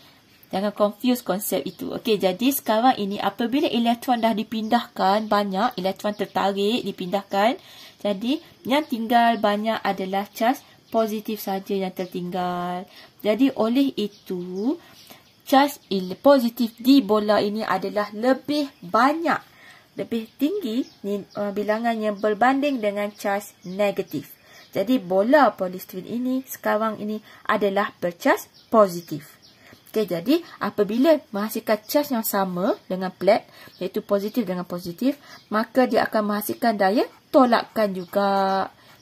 jangan confuse konsep itu. Okay, jadi sekarang ini apabila elektron dah dipindahkan banyak, elektron tertarik dipindahkan. Jadi yang tinggal banyak adalah charge positif saja yang tertinggal. Jadi oleh itu, cas positif di bola ini adalah lebih banyak, lebih tinggi ni uh, bilangannya berbanding dengan cas negatif. Jadi bola polistiren ini sekarang ini adalah bercas positif. Okay, jadi apabila menghasilkan charge yang sama dengan plat iaitu positif dengan positif, maka dia akan menghasilkan daya tolakkan juga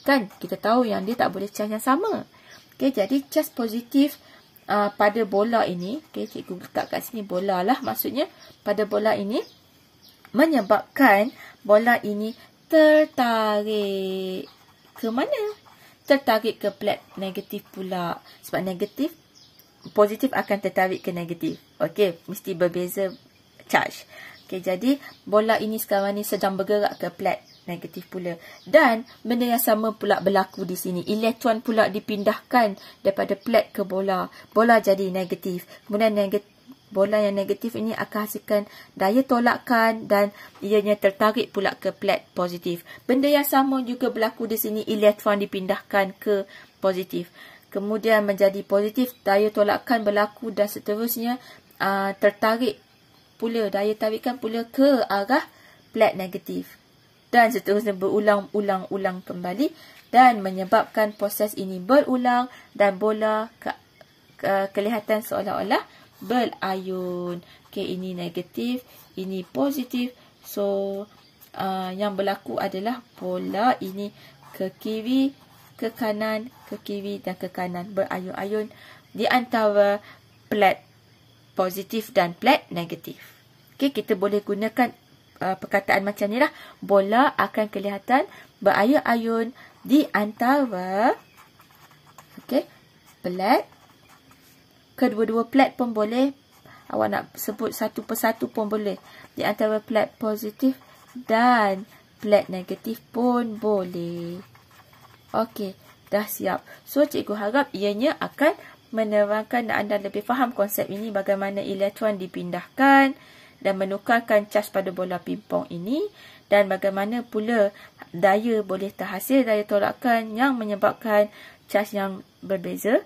kan kita tahu yang dia tak boleh charge yang sama okey jadi charge positif uh, pada bola ini okey cikgu letak kat sini bola lah maksudnya pada bola ini menyebabkan bola ini tertarik ke mana tertarik ke plat negatif pula sebab negatif positif akan tertarik ke negatif okey mesti berbeza charge okey jadi bola ini sekarang ni sedang bergerak ke plat negatif pula. Dan benda yang sama pula berlaku di sini. Elektron pula dipindahkan daripada plat ke bola. Bola jadi negatif. Kemudian negatif. Bola yang negatif ini akan hasilkan daya tolakan dan ianya tertarik pula ke plat positif. Benda yang sama juga berlaku di sini, elektron dipindahkan ke positif. Kemudian menjadi positif, daya tolakan berlaku dan seterusnya aa, ah, tertarik pula, daya tarikan pula ke arah plat negatif dan seterusnya berulang-ulang-ulang kembali dan menyebabkan proses ini berulang dan bola ke, ke, kelihatan seolah-olah berayun. Okey, ini negatif, ini positif. So, uh, yang berlaku adalah bola ini ke kiri, ke kanan, ke kiri dan ke kanan berayun-ayun di antara plat positif dan plat negatif. Okey, kita boleh gunakan uh, perkataan macam ni lah. Bola akan kelihatan berayun-ayun di antara okay, plat. Kedua-dua plat pun boleh. Awak nak sebut satu persatu pun boleh. Di antara plat positif dan plat negatif pun boleh. Okey, dah siap. So, cikgu harap ianya akan menerangkan dan anda lebih faham konsep ini bagaimana elektron dipindahkan dan menukarkan cas pada bola pimpong ini dan bagaimana pula daya boleh terhasil daya tolakan yang menyebabkan cas yang berbeza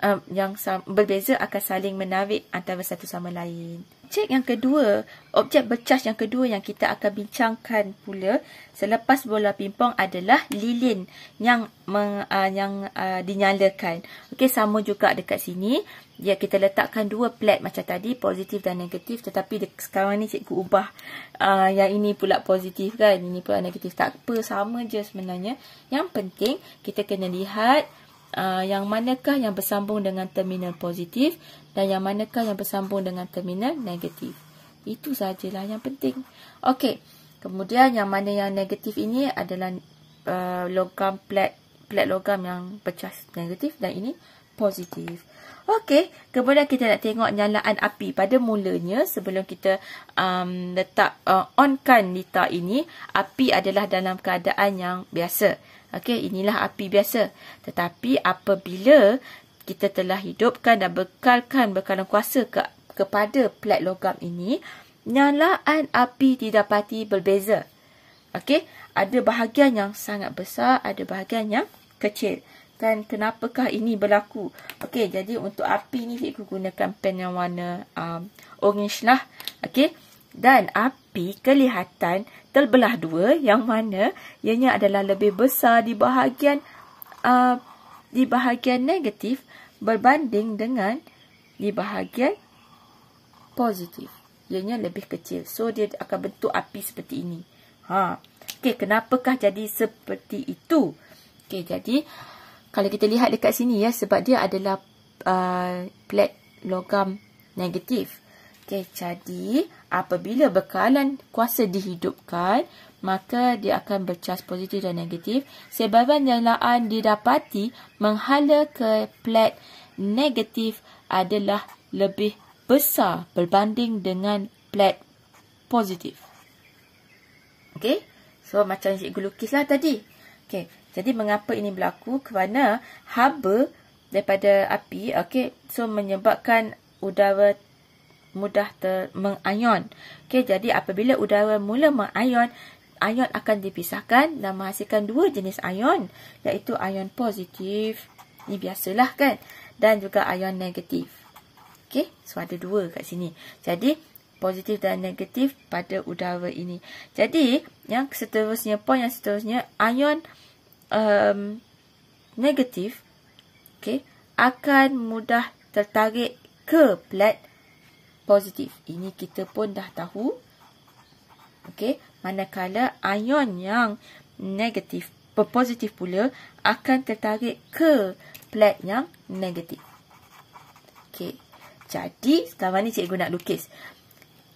uh, yang berbeza akan saling menarik antara satu sama lain. Cek yang kedua, objek bercas yang kedua yang kita akan bincangkan pula selepas bola pimpong adalah lilin yang meng, uh, yang uh, dinyalakan. Okey, sama juga dekat sini. Ya, kita letakkan dua plat macam tadi, positif dan negatif. Tetapi sekarang ni cikgu ubah uh, yang ini pula positif kan. Ini pula negatif. Tak apa, sama je sebenarnya. Yang penting, kita kena lihat uh, yang manakah yang bersambung dengan terminal positif dan yang manakah yang bersambung dengan terminal negatif. Itu sajalah yang penting. Okey, kemudian yang mana yang negatif ini adalah uh, logam plat, plat logam yang pecah negatif dan ini positif. Okey, kemudian kita nak tengok nyalaan api. Pada mulanya, sebelum kita um, letak uh, onkan litar ini, api adalah dalam keadaan yang biasa. Okey, inilah api biasa. Tetapi apabila kita telah hidupkan dan bekalkan bekalan kuasa ke, kepada plat logam ini, nyalaan api didapati berbeza. Okey, ada bahagian yang sangat besar, ada bahagian yang kecil dan kenapakah ini berlaku. Okey, jadi untuk api ni cikgu gunakan pen yang warna um, orange lah. Okey, dan api kelihatan terbelah dua yang mana ianya adalah lebih besar di bahagian uh, di bahagian negatif berbanding dengan di bahagian positif. Ianya lebih kecil. So, dia akan bentuk api seperti ini. Ha. Okey, kenapakah jadi seperti itu? Okey, jadi kalau kita lihat dekat sini ya sebab dia adalah uh, plat logam negatif. Okey, jadi apabila bekalan kuasa dihidupkan, maka dia akan bercas positif dan negatif. Sebaban jalaan didapati menghala ke plat negatif adalah lebih besar berbanding dengan plat positif. Okey, so macam cikgu lukislah tadi. Okey, jadi mengapa ini berlaku? Kerana haba daripada api, okey, so menyebabkan udara mudah ter mengayon. Okey, jadi apabila udara mula mengayon, ion akan dipisahkan dan menghasilkan dua jenis ion iaitu ion positif ni biasalah kan dan juga ion negatif. Okey, so ada dua kat sini. Jadi positif dan negatif pada udara ini. Jadi yang seterusnya point yang seterusnya ion um, negatif, okay, akan mudah tertarik ke plat positif. Ini kita pun dah tahu. Okay, manakala ion yang negatif, positif pula, akan tertarik ke plat yang negatif. Okay, jadi sekarang ni cikgu nak lukis.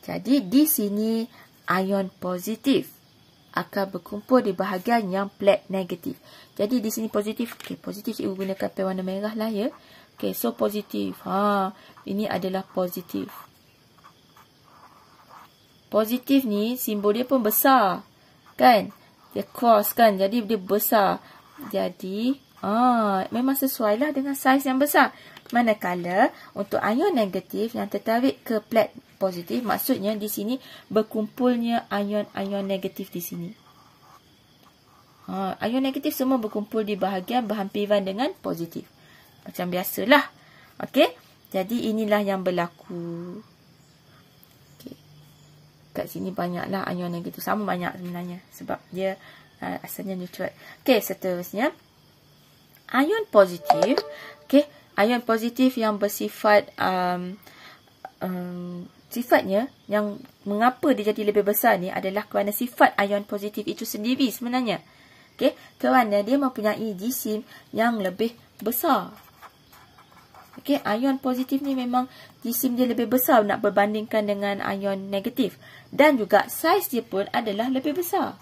Jadi di sini ion positif akan berkumpul di bahagian yang plat negatif. Jadi di sini positif. Okey, positif cikgu gunakan pen warna merah lah ya. Okey, so positif. Ha, ini adalah positif. Positif ni simbol dia pun besar. Kan? Dia cross kan. Jadi dia besar. Jadi ah memang sesuai lah dengan saiz yang besar. Manakala untuk ion negatif yang tertarik ke plat positif, maksudnya di sini berkumpulnya ion-ion negatif di sini. Ha, ion negatif semua berkumpul di bahagian berhampiran dengan positif. Macam biasalah. Okey, jadi inilah yang berlaku. Okay. Kat sini banyaklah ion negatif. Sama banyak sebenarnya sebab dia uh, asalnya neutral. Okey, seterusnya. Ion positif. Okey ion positif yang bersifat um, um, sifatnya yang mengapa dia jadi lebih besar ni adalah kerana sifat ion positif itu sendiri sebenarnya. Okey, kerana dia mempunyai jisim yang lebih besar. Okey, ion positif ni memang jisim dia lebih besar nak berbandingkan dengan ion negatif dan juga saiz dia pun adalah lebih besar.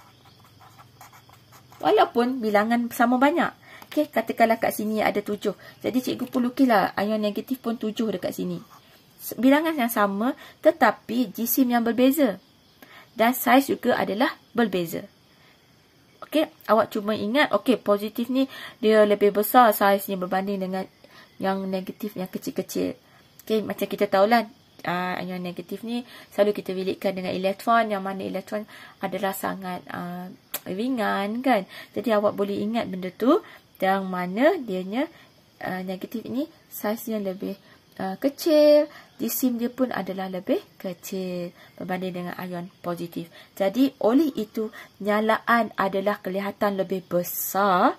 Walaupun bilangan sama banyak. Okey, katakanlah kat sini ada tujuh. Jadi, cikgu pun lukislah ion ah, negatif pun tujuh dekat sini. Bilangan yang sama tetapi jisim yang berbeza. Dan saiz juga adalah berbeza. Okey, awak cuma ingat, okey, positif ni dia lebih besar saiznya berbanding dengan yang negatif yang kecil-kecil. Okey, macam kita tahulah uh, ah, ion negatif ni selalu kita bilikkan dengan elektron yang mana elektron adalah sangat uh, ringan kan. Jadi, awak boleh ingat benda tu dan mana dianya uh, negatif ini saiznya lebih uh, kecil disim dia pun adalah lebih kecil berbanding dengan ion positif jadi oleh itu nyalaan adalah kelihatan lebih besar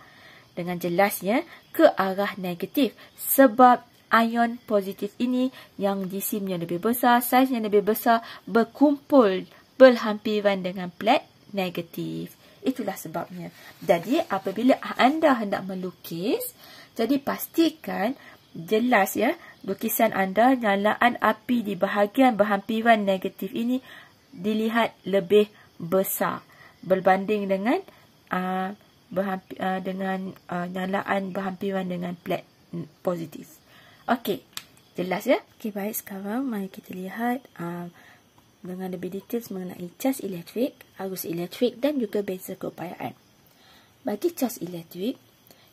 dengan jelasnya ke arah negatif sebab ion positif ini yang disimnya lebih besar saiznya lebih besar berkumpul berhampiran dengan plat negatif Itulah sebabnya. Jadi apabila anda hendak melukis, jadi pastikan jelas ya lukisan anda nyalaan api di bahagian berhampiran negatif ini dilihat lebih besar berbanding dengan uh, uh, dengan uh, nyalaan berhampiran dengan plat positif. Okey, jelas ya? Okey, baik. Sekarang mari kita lihat uh, dengan lebih detail mengenai cas elektrik, arus elektrik dan juga beza keupayaan. Bagi cas elektrik,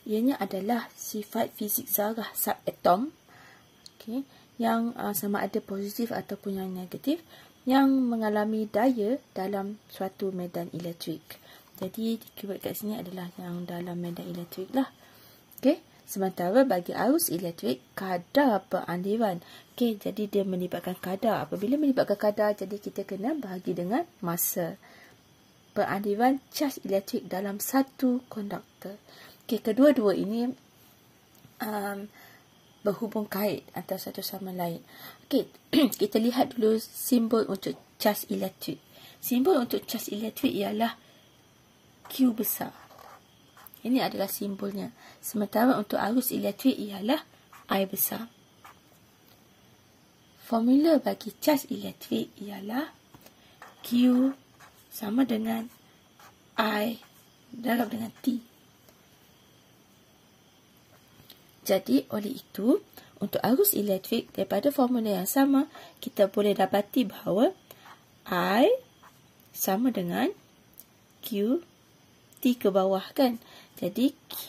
ianya adalah sifat fizik zarah subatom okay, yang uh, sama ada positif ataupun yang negatif yang mengalami daya dalam suatu medan elektrik. Jadi, keyword kat sini adalah yang dalam medan elektrik lah. Okay. Sementara bagi arus elektrik, kadar peraliran. Okay, jadi dia melibatkan kadar. Apabila melibatkan kadar, jadi kita kena bahagi dengan masa. Peraliran charge elektrik dalam satu konduktor. Okay, kedua-dua ini um, berhubung kait antara satu sama lain. Okay, kita lihat dulu simbol untuk charge elektrik. Simbol untuk charge elektrik ialah Q besar. Ini adalah simbolnya. Sementara untuk arus elektrik ialah I besar. Formula bagi charge elektrik ialah Q sama dengan I darab dengan T. Jadi oleh itu, untuk arus elektrik daripada formula yang sama, kita boleh dapati bahawa I sama dengan Q T ke bawah kan. Jadi Q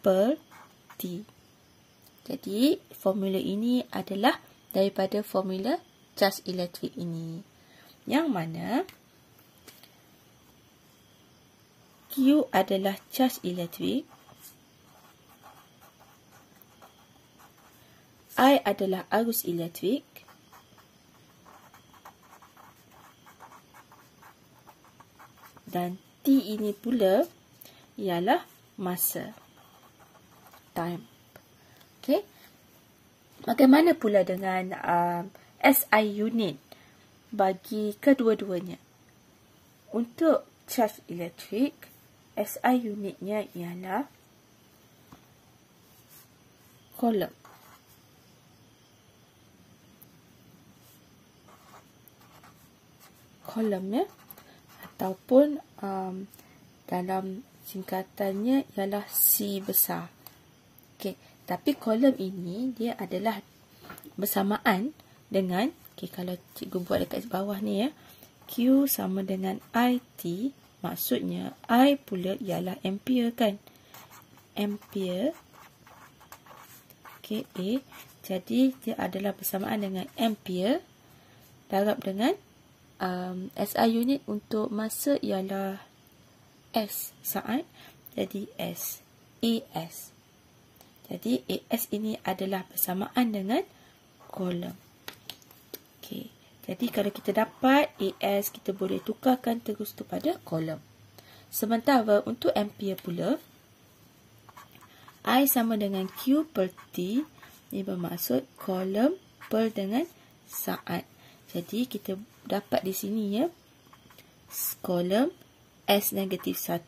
per T. Jadi formula ini adalah daripada formula charge elektrik ini. Yang mana Q adalah charge elektrik. I adalah arus elektrik. Dan T ini pula ialah masa. Time. Okay. Bagaimana pula dengan um, SI unit bagi kedua-duanya? Untuk charge elektrik, SI unitnya ialah kolom. Kolom ya. Ataupun um, dalam singkatannya ialah C besar. Okey, tapi kolom ini dia adalah bersamaan dengan okey kalau cikgu buat dekat bawah ni ya. Q sama dengan IT maksudnya I pula ialah ampere kan? Ampere. Okey, A. Jadi dia adalah bersamaan dengan ampere darab dengan um, SI unit untuk masa ialah S saat jadi S E S. jadi E S ini adalah persamaan dengan kolom Okay. jadi kalau kita dapat E S kita boleh tukarkan terus kepada kolom sementara untuk ampere pula I sama dengan Q per T ini bermaksud kolom per dengan saat jadi kita dapat di sini ya kolom S negatif 1.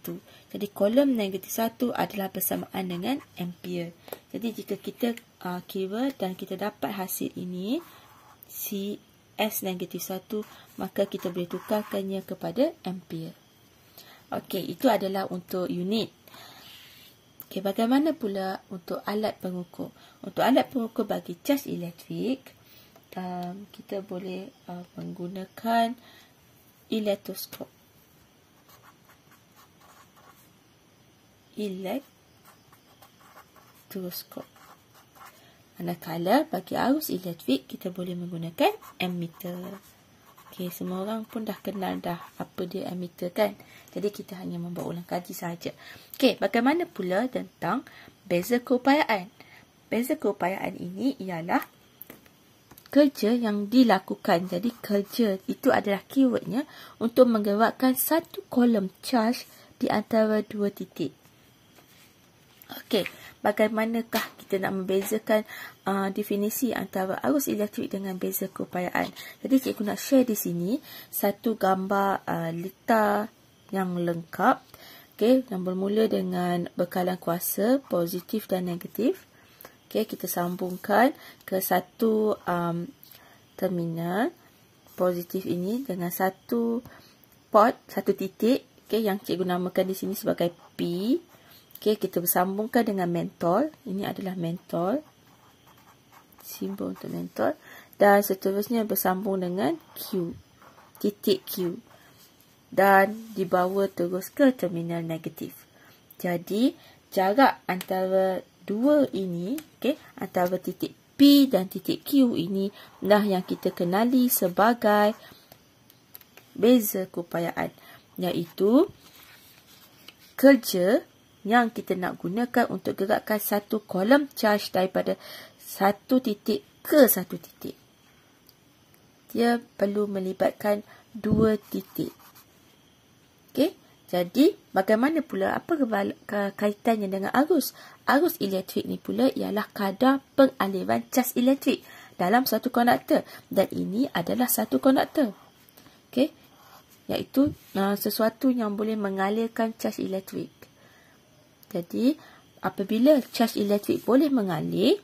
Jadi kolom negatif 1 adalah persamaan dengan ampere. Jadi jika kita uh, kira dan kita dapat hasil ini, si S negatif 1, maka kita boleh tukarkannya kepada ampere. Okey, itu adalah untuk unit. Okey, bagaimana pula untuk alat pengukur? Untuk alat pengukur bagi cas elektrik, um, kita boleh uh, menggunakan elektroskop. elektroskop. Manakala bagi arus elektrik kita boleh menggunakan ammeter. Okey, semua orang pun dah kenal dah apa dia ammeter kan. Jadi kita hanya membuat ulang kaji saja. Okey, bagaimana pula tentang beza keupayaan? Beza keupayaan ini ialah kerja yang dilakukan. Jadi kerja itu adalah keywordnya untuk menggerakkan satu kolom charge di antara dua titik. Okey, bagaimanakah kita nak membezakan uh, definisi antara arus elektrik dengan beza keupayaan? Jadi cikgu nak share di sini satu gambar uh, litar yang lengkap. Okey, yang bermula dengan bekalan kuasa positif dan negatif. Okey, kita sambungkan ke satu um, terminal positif ini dengan satu pot, satu titik Okey, yang cikgu namakan di sini sebagai P. Okey, kita bersambungkan dengan mentol. Ini adalah mentol. Simbol untuk mentol. Dan seterusnya bersambung dengan Q. Titik Q. Dan dibawa terus ke terminal negatif. Jadi, jarak antara dua ini, okay, antara titik P dan titik Q ini, dah yang kita kenali sebagai beza keupayaan. Iaitu, kerja yang kita nak gunakan untuk gerakkan satu kolom charge daripada satu titik ke satu titik. Dia perlu melibatkan dua titik. Okey, jadi bagaimana pula apa kaitannya dengan arus? Arus elektrik ni pula ialah kadar pengaliran charge elektrik dalam satu konduktor dan ini adalah satu konduktor. Okey, iaitu uh, sesuatu yang boleh mengalirkan charge elektrik. Jadi apabila charge elektrik boleh mengalir,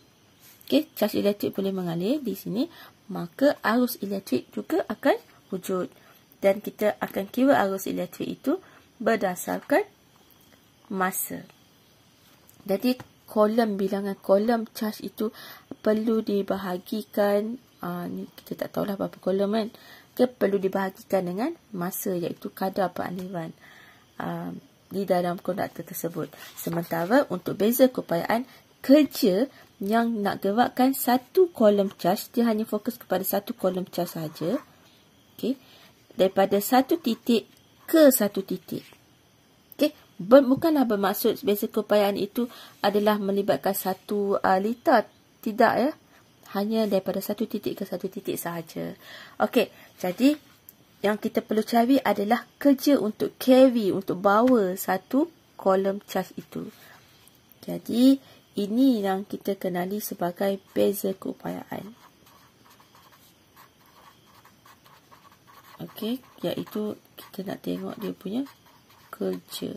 okay charge elektrik boleh mengalir di sini, maka arus elektrik juga akan wujud dan kita akan kira arus elektrik itu berdasarkan masa. Jadi kolam bilangan kolam charge itu perlu dibahagikan aa, ah, ni kita tak tahulah berapa kolam kan. Ke perlu dibahagikan dengan masa iaitu kadar peraliran. Aa, ah, di dalam konduktor tersebut. Sementara untuk beza keupayaan kerja yang nak gerakkan satu kolom charge, dia hanya fokus kepada satu kolom charge sahaja. Okay. Daripada satu titik ke satu titik. Okay. Bukanlah bermaksud beza keupayaan itu adalah melibatkan satu uh, liter. Tidak ya. Hanya daripada satu titik ke satu titik sahaja. Okey. Jadi, yang kita perlu cari adalah kerja untuk carry, untuk bawa satu kolom charge itu. Jadi, ini yang kita kenali sebagai beza keupayaan. Okey, iaitu kita nak tengok dia punya kerja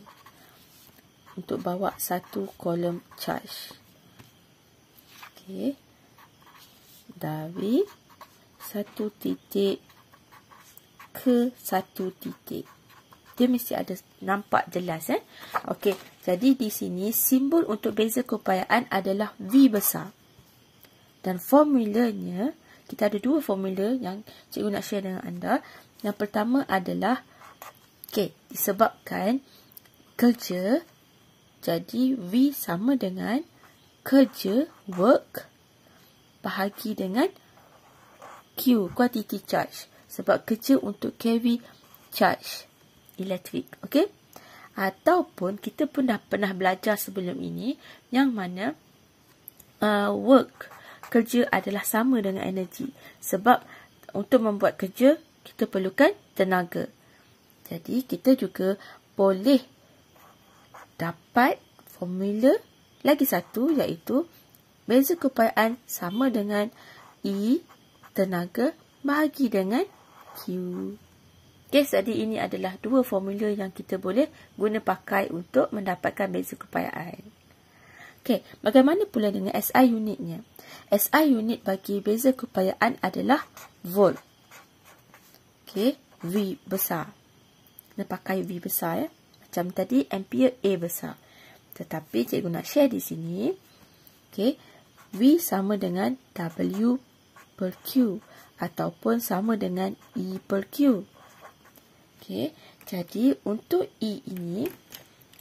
untuk bawa satu kolom charge. Okey, dari satu titik ke satu titik. Dia mesti ada nampak jelas. Eh? Okey, jadi di sini simbol untuk beza keupayaan adalah V besar. Dan formulanya, kita ada dua formula yang cikgu nak share dengan anda. Yang pertama adalah, okey, disebabkan kerja, jadi V sama dengan kerja, work, bahagi dengan Q, quantity charge sebab kerja untuk carry charge elektrik. okey? Ataupun kita pun dah pernah belajar sebelum ini yang mana uh, work, kerja adalah sama dengan energi. Sebab untuk membuat kerja, kita perlukan tenaga. Jadi kita juga boleh dapat formula lagi satu iaitu beza keupayaan sama dengan E tenaga bahagi dengan Q. Okay, jadi ini adalah dua formula yang kita boleh guna pakai untuk mendapatkan beza keupayaan. Okay, bagaimana pula dengan SI unitnya? SI unit bagi beza keupayaan adalah volt. Okay, V besar. Kita pakai V besar ya. Macam tadi, ampere A besar. Tetapi cikgu nak share di sini. Okay, V sama dengan W per Q ataupun sama dengan E per Q. Okay. Jadi, untuk E ini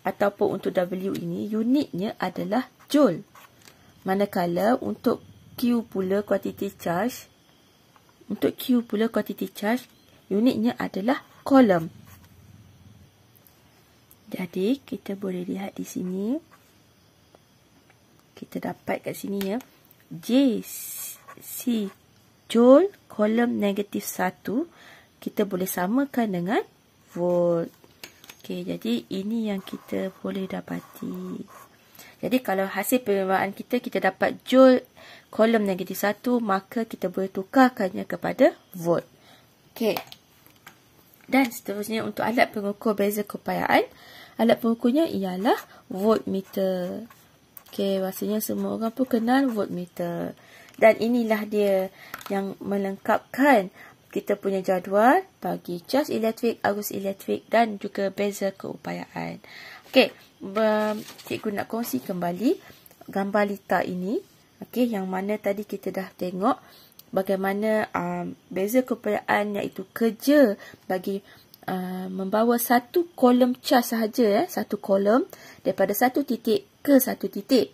ataupun untuk W ini, unitnya adalah Joule. Manakala untuk Q pula kuantiti charge, untuk Q pula kuantiti charge, unitnya adalah kolom. Jadi, kita boleh lihat di sini. Kita dapat kat sini ya. J, C, joule kolom negatif 1 kita boleh samakan dengan volt. Okay, jadi ini yang kita boleh dapati. Jadi kalau hasil perlembagaan kita, kita dapat joule kolom negatif 1, maka kita boleh tukarkannya kepada volt. Okay. Dan seterusnya untuk alat pengukur beza keupayaan, alat pengukurnya ialah voltmeter. Okey, rasanya semua orang pun kenal voltmeter. Dan inilah dia yang melengkapkan kita punya jadual bagi charge elektrik, arus elektrik dan juga beza keupayaan. Okey, um, cikgu nak kongsi kembali gambar lita ini. Okey, yang mana tadi kita dah tengok bagaimana um, beza keupayaan iaitu kerja bagi Uh, membawa satu kolom cas sahaja eh, satu kolom daripada satu titik ke satu titik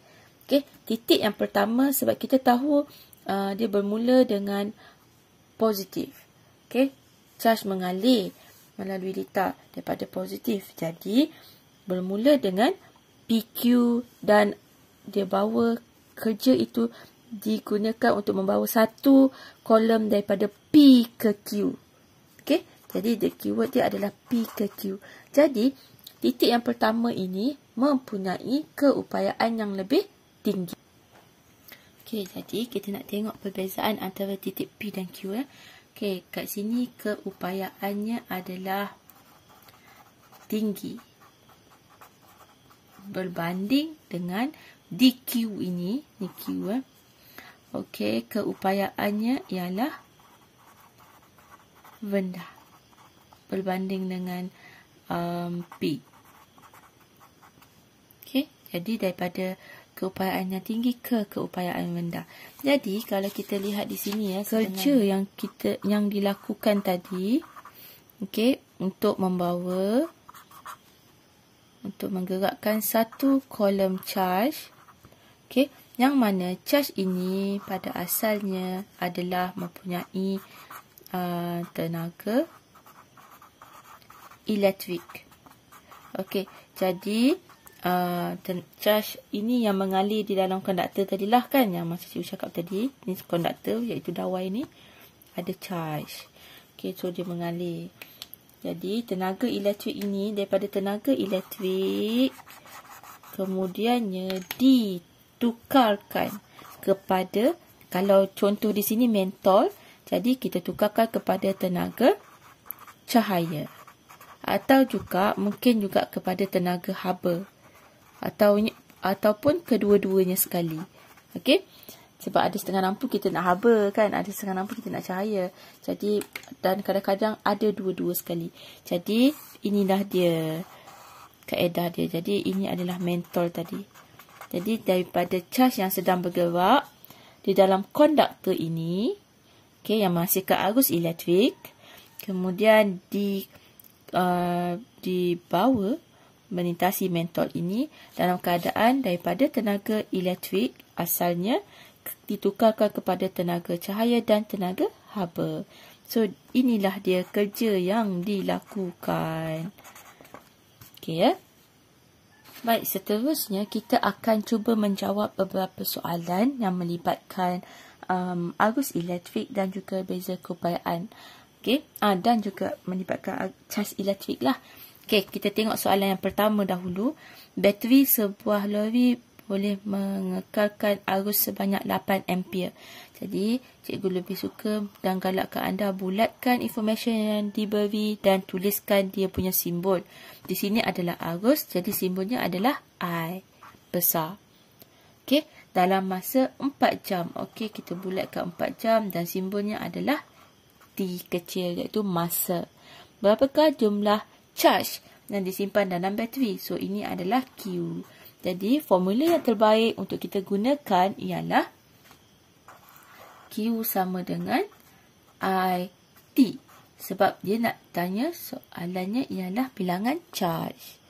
Okey, titik yang pertama sebab kita tahu uh, dia bermula dengan positif. Okey, charge mengalir melalui lita daripada positif. Jadi, bermula dengan PQ dan dia bawa kerja itu digunakan untuk membawa satu kolom daripada P ke Q. Okey, jadi the keyword dia adalah P ke Q. Jadi, titik yang pertama ini mempunyai keupayaan yang lebih tinggi. Okey, jadi kita nak tengok perbezaan antara titik P dan Q. Eh. Okey, kat sini keupayaannya adalah tinggi berbanding dengan DQ ini. Ni Q. Eh. Okey, keupayaannya ialah rendah berbanding dengan um, P. Okay, jadi daripada... Keupayaannya tinggi ke keupayaan rendah. Jadi kalau kita lihat di sini ya kerja yang kita yang dilakukan tadi okey untuk membawa untuk menggerakkan satu kolom charge okey yang mana charge ini pada asalnya adalah mempunyai uh, tenaga elektrik. Okey, jadi uh, ah, charge ini yang mengalir di dalam konduktor tadilah kan yang masa cikgu cakap tadi ni konduktor iaitu dawai ni ada charge ok so dia mengalir jadi tenaga elektrik ini daripada tenaga elektrik kemudiannya ditukarkan kepada kalau contoh di sini mentol jadi kita tukarkan kepada tenaga cahaya atau juga mungkin juga kepada tenaga haba atau ataupun kedua-duanya sekali. Okey. Sebab ada setengah lampu kita nak haba kan, ada setengah lampu kita nak cahaya. Jadi dan kadang-kadang ada dua-dua sekali. Jadi inilah dia kaedah dia. Jadi ini adalah mentol tadi. Jadi daripada charge yang sedang bergerak di dalam konduktor ini, okay? yang menghasilkan arus elektrik, kemudian di uh, di bawah melintasi mentol ini dalam keadaan daripada tenaga elektrik asalnya ditukarkan kepada tenaga cahaya dan tenaga haba. So inilah dia kerja yang dilakukan. Okey ya. Baik, seterusnya kita akan cuba menjawab beberapa soalan yang melibatkan um, arus elektrik dan juga beza keupayaan. Okay. ah, dan juga melibatkan charge elektrik lah. Okey, kita tengok soalan yang pertama dahulu. Bateri sebuah lori boleh mengekalkan arus sebanyak 8 ampere. Jadi, cikgu lebih suka dan galakkan anda bulatkan information yang diberi dan tuliskan dia punya simbol. Di sini adalah arus, jadi simbolnya adalah I besar. Okey, dalam masa 4 jam. Okey, kita bulatkan 4 jam dan simbolnya adalah T kecil iaitu masa. Berapakah jumlah charge dan disimpan dalam bateri. So ini adalah Q. Jadi formula yang terbaik untuk kita gunakan ialah Q sama dengan I t. Sebab dia nak tanya soalannya ialah bilangan charge.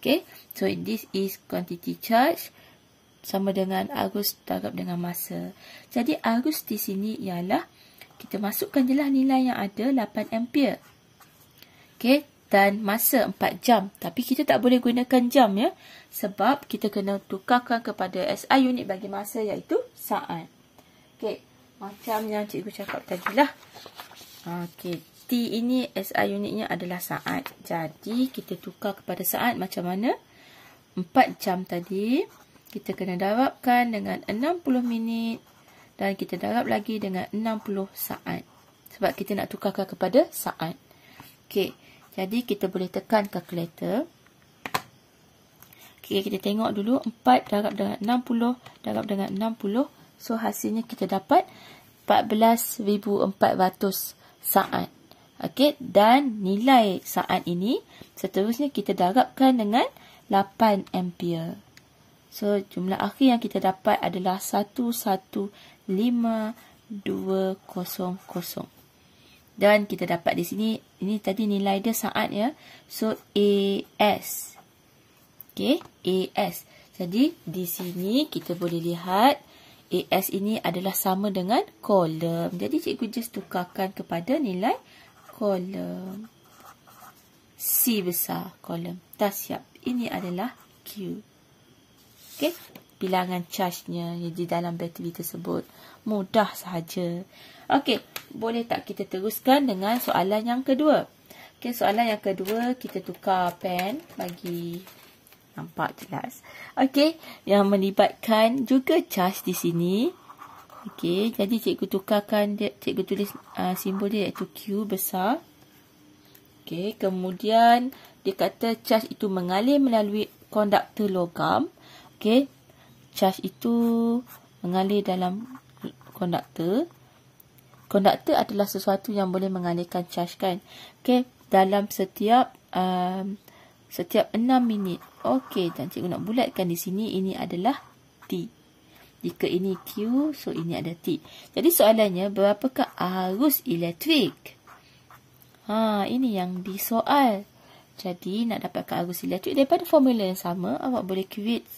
Okay. So this is quantity charge sama dengan Agus tanggap dengan masa. Jadi Agus di sini ialah kita masukkan je lah nilai yang ada 8 ampere. Okay dan masa 4 jam. Tapi kita tak boleh gunakan jam ya. Sebab kita kena tukarkan kepada SI unit bagi masa iaitu saat. Okey. Macam yang cikgu cakap tadi lah. Okey. T ini SI unitnya adalah saat. Jadi kita tukar kepada saat macam mana? 4 jam tadi. Kita kena darabkan dengan 60 minit. Dan kita darab lagi dengan 60 saat. Sebab kita nak tukarkan kepada saat. Okey. Jadi kita boleh tekan calculator. Okey, kita tengok dulu 4 darab dengan 60 darab dengan 60. So hasilnya kita dapat 14400 saat. Okey, dan nilai saat ini seterusnya kita darabkan dengan 8 ampere. So jumlah akhir yang kita dapat adalah 115200. Dan kita dapat di sini, ini tadi nilai dia saat ya. So, AS. Okay, AS. Jadi, di sini kita boleh lihat AS ini adalah sama dengan kolom. Jadi, cikgu just tukarkan kepada nilai kolom. C besar kolom. Dah siap. Ini adalah Q. Okay, bilangan charge-nya yang di dalam bateri tersebut. Mudah sahaja. Okey, boleh tak kita teruskan dengan soalan yang kedua? Okey, soalan yang kedua kita tukar pen bagi nampak jelas. Okey, yang melibatkan juga charge di sini. Okey, jadi cikgu tukarkan dia, cikgu tulis uh, simbol dia iaitu Q besar. Okey, kemudian dia kata charge itu mengalir melalui konduktor logam. Okey, charge itu mengalir dalam konduktor. Konduktor adalah sesuatu yang boleh mengalirkan charge kan. Okey, dalam setiap um, setiap 6 minit. Okey, dan cikgu nak bulatkan di sini ini adalah T. Jika ini Q, so ini ada T. Jadi soalannya berapakah arus elektrik? Ha, ini yang di soal. Jadi nak dapatkan arus elektrik daripada formula yang sama, awak boleh create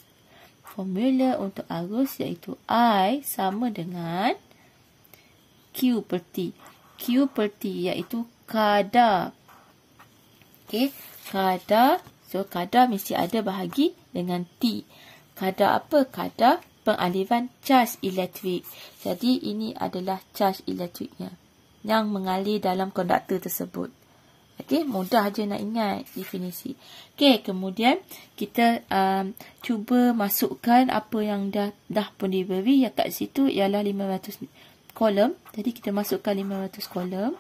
formula untuk arus iaitu I sama dengan Q per T. Q per T iaitu kadar. Okey, kadar. So, kadar mesti ada bahagi dengan T. Kadar apa? Kadar pengaliran charge elektrik. Jadi, ini adalah charge elektriknya yang mengalir dalam konduktor tersebut. Okey, mudah aja nak ingat definisi. Okey, kemudian kita um, cuba masukkan apa yang dah dah pun diberi ya kat situ ialah 500 kolom. Jadi kita masukkan 500 kolom.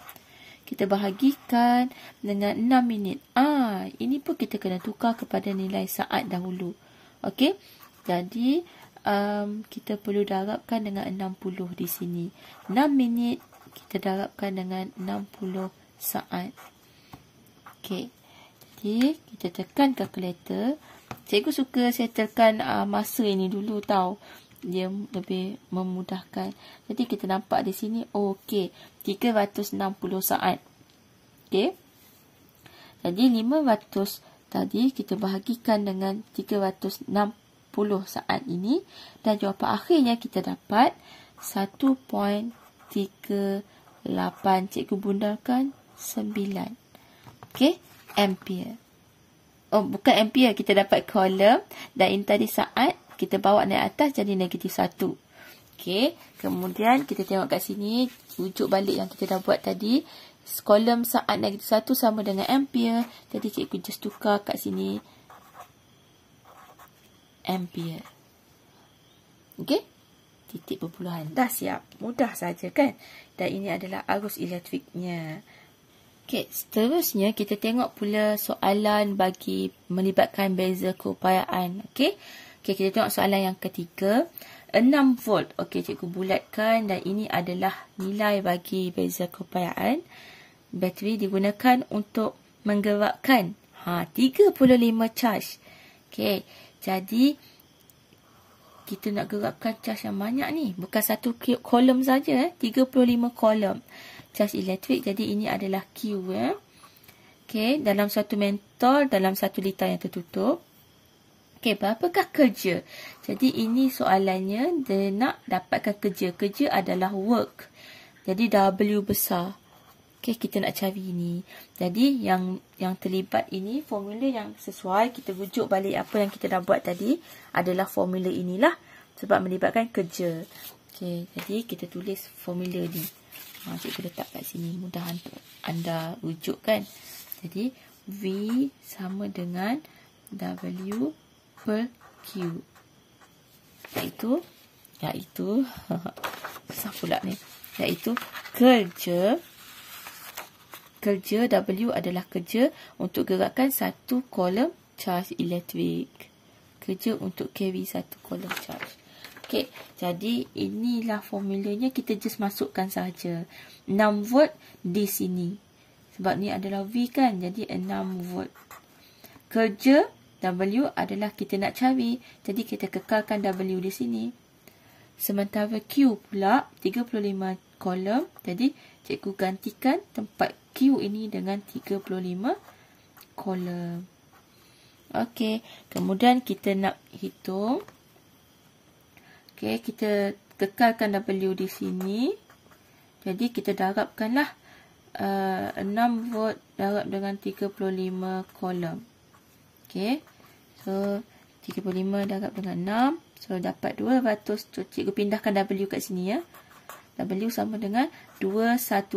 Kita bahagikan dengan 6 minit. Ah, ini pun kita kena tukar kepada nilai saat dahulu. Okey. Jadi um, kita perlu darabkan dengan 60 di sini. 6 minit kita darabkan dengan 60 saat. Okey. Jadi kita tekan calculator. Cikgu suka settlekan uh, masa ini dulu tau. Dia lebih memudahkan. Jadi kita nampak di sini okey 360 saat. Okey. Jadi 500 tadi kita bahagikan dengan 360 saat ini dan jawapan akhirnya kita dapat 1.3 8 cikgu bundarkan 9 Okey, Ampere. Oh, bukan ampere. Kita dapat kolom. Dan ini tadi saat. Kita bawa naik atas jadi negatif satu. Okey, Kemudian kita tengok kat sini. Ujuk balik yang kita dah buat tadi. Kolom saat negatif satu sama dengan ampere. Jadi cikgu just tukar kat sini. Ampere. Okey, Titik perpuluhan. Dah siap. Mudah saja kan. Dan ini adalah arus elektriknya. Okay, seterusnya kita tengok pula soalan bagi melibatkan beza keupayaan. Okay, okay kita tengok soalan yang ketiga. 6 volt. Okay, cikgu bulatkan dan ini adalah nilai bagi beza keupayaan. Bateri digunakan untuk menggerakkan ha, 35 charge. Okay, jadi kita nak gerakkan charge yang banyak ni. Bukan satu kolom saja, eh. 35 kolom charge elektrik. Jadi ini adalah Q ya. Okey, dalam satu mentol dalam satu liter yang tertutup. Okey, berapakah kerja? Jadi ini soalannya dia nak dapatkan kerja. Kerja adalah work. Jadi W besar. Okey, kita nak cari ini. Jadi yang yang terlibat ini formula yang sesuai kita rujuk balik apa yang kita dah buat tadi adalah formula inilah sebab melibatkan kerja. Okey, jadi kita tulis formula ni ha, cikgu letak kat sini mudah untuk anda rujuk kan jadi V sama dengan W per Q iaitu iaitu susah pula ni iaitu kerja kerja W adalah kerja untuk gerakkan satu kolom charge elektrik kerja untuk carry satu kolom charge Okey. Jadi inilah formulanya kita just masukkan saja. 6 volt di sini. Sebab ni adalah V kan. Jadi 6 volt. Kerja W adalah kita nak cari. Jadi kita kekalkan W di sini. Sementara Q pula 35 kolom. Jadi cikgu gantikan tempat Q ini dengan 35 kolom. Okey. Kemudian kita nak hitung Okey, kita kekalkan W di sini. Jadi kita darabkanlah uh, 6 volt darab dengan 35 kolom. Okey. So 35 darab dengan 6, so dapat 200. So cikgu pindahkan W kat sini ya. W sama dengan 210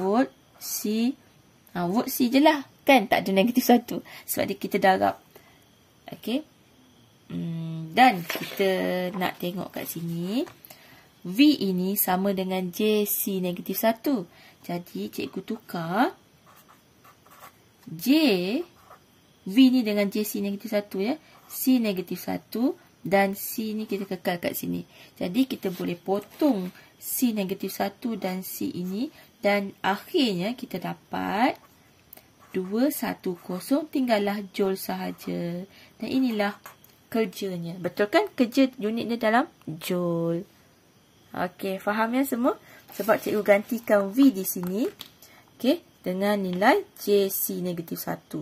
volt C. Ah ha, volt C jelah kan tak ada negatif satu. sebab dia kita darab. Okey. Hmm, dan kita nak tengok kat sini. V ini sama dengan JC negatif 1. Jadi cikgu tukar. J. V ni dengan JC negatif 1 ya. C negatif 1. Dan C ni kita kekal kat sini. Jadi kita boleh potong C negatif 1 dan C ini. Dan akhirnya kita dapat 2, 1, 0. Tinggallah Joule sahaja. Dan inilah kerjanya. Betul kan? Kerja unitnya dalam joule. Okey, faham ya semua? Sebab cikgu gantikan V di sini. Okey, dengan nilai JC negatif 1.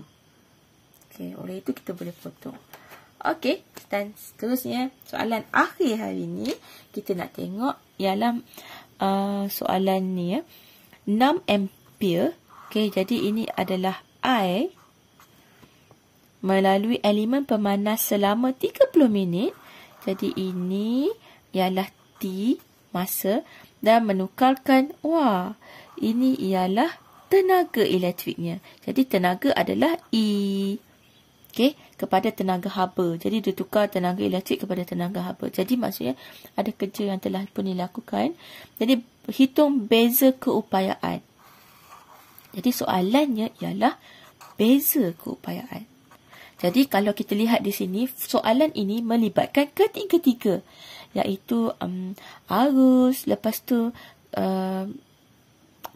Okey, oleh itu kita boleh potong. Okey, dan seterusnya soalan akhir hari ini. Kita nak tengok dalam uh, soalan ni ya. 6 ampere. Okey, jadi ini adalah I melalui elemen pemanas selama 30 minit. Jadi ini ialah T masa dan menukarkan wah ini ialah tenaga elektriknya. Jadi tenaga adalah E. Okey, kepada tenaga haba. Jadi dia tukar tenaga elektrik kepada tenaga haba. Jadi maksudnya ada kerja yang telah pun dilakukan. Jadi hitung beza keupayaan. Jadi soalannya ialah beza keupayaan. Jadi kalau kita lihat di sini, soalan ini melibatkan ketiga-tiga. Iaitu um, arus, lepas tu um,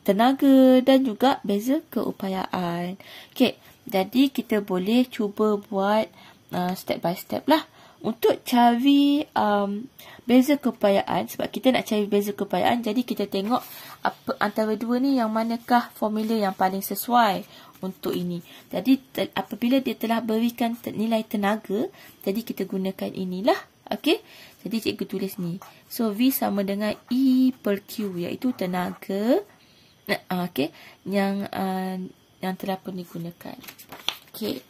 tenaga dan juga beza keupayaan. Okay, jadi kita boleh cuba buat uh, step by step lah. Untuk cari um, beza keupayaan, sebab kita nak cari beza keupayaan, jadi kita tengok apa, antara dua ni yang manakah formula yang paling sesuai untuk ini. Jadi apabila dia telah berikan nilai tenaga, jadi kita gunakan inilah. Okey. Jadi cikgu tulis ni. So V sama dengan E per Q iaitu tenaga eh, ah, okey yang uh, yang telah pun digunakan. Okey.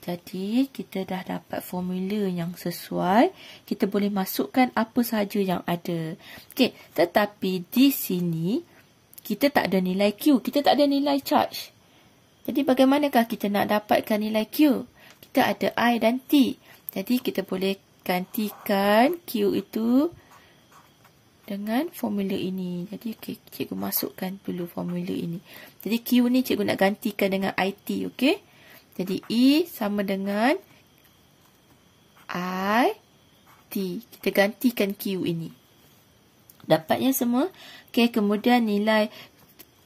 Jadi kita dah dapat formula yang sesuai, kita boleh masukkan apa sahaja yang ada. Okey, tetapi di sini kita tak ada nilai Q, kita tak ada nilai charge. Jadi bagaimanakah kita nak dapatkan nilai Q? Kita ada I dan T. Jadi kita boleh gantikan Q itu dengan formula ini. Jadi okay, cikgu masukkan dulu formula ini. Jadi Q ni cikgu nak gantikan dengan IT. Okay? Jadi E sama dengan I T. Kita gantikan Q ini. Dapatnya semua. Okay, kemudian nilai.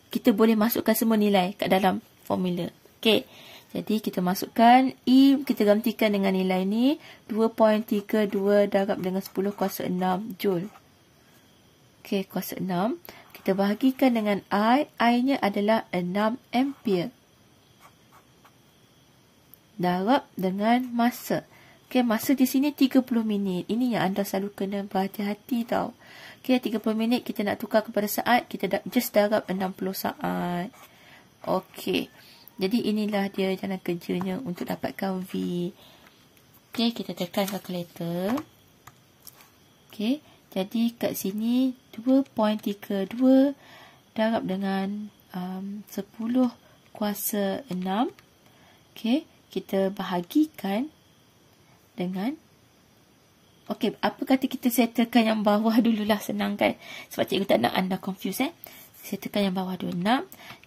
Kita boleh masukkan semua nilai kat dalam formula. Okey. Jadi kita masukkan E kita gantikan dengan nilai ni 2.32 darab dengan 10 kuasa 6 joule. Okey, kuasa 6 kita bahagikan dengan I, I-nya adalah 6 ampere. Darab dengan masa. Okey, masa di sini 30 minit. Ini yang anda selalu kena berhati-hati tau. Okey, 30 minit kita nak tukar kepada saat, kita just darab 60 saat. Okey. Jadi inilah dia jalan kerjanya untuk dapatkan V. Okey, kita tekan calculator. Okey, jadi kat sini 2.32 darab dengan um, 10 kuasa 6. Okey, kita bahagikan dengan Okey, apa kata kita settlekan yang bawah dululah senang kan? Sebab cikgu tak nak anda confuse eh. Settlekan yang bawah 26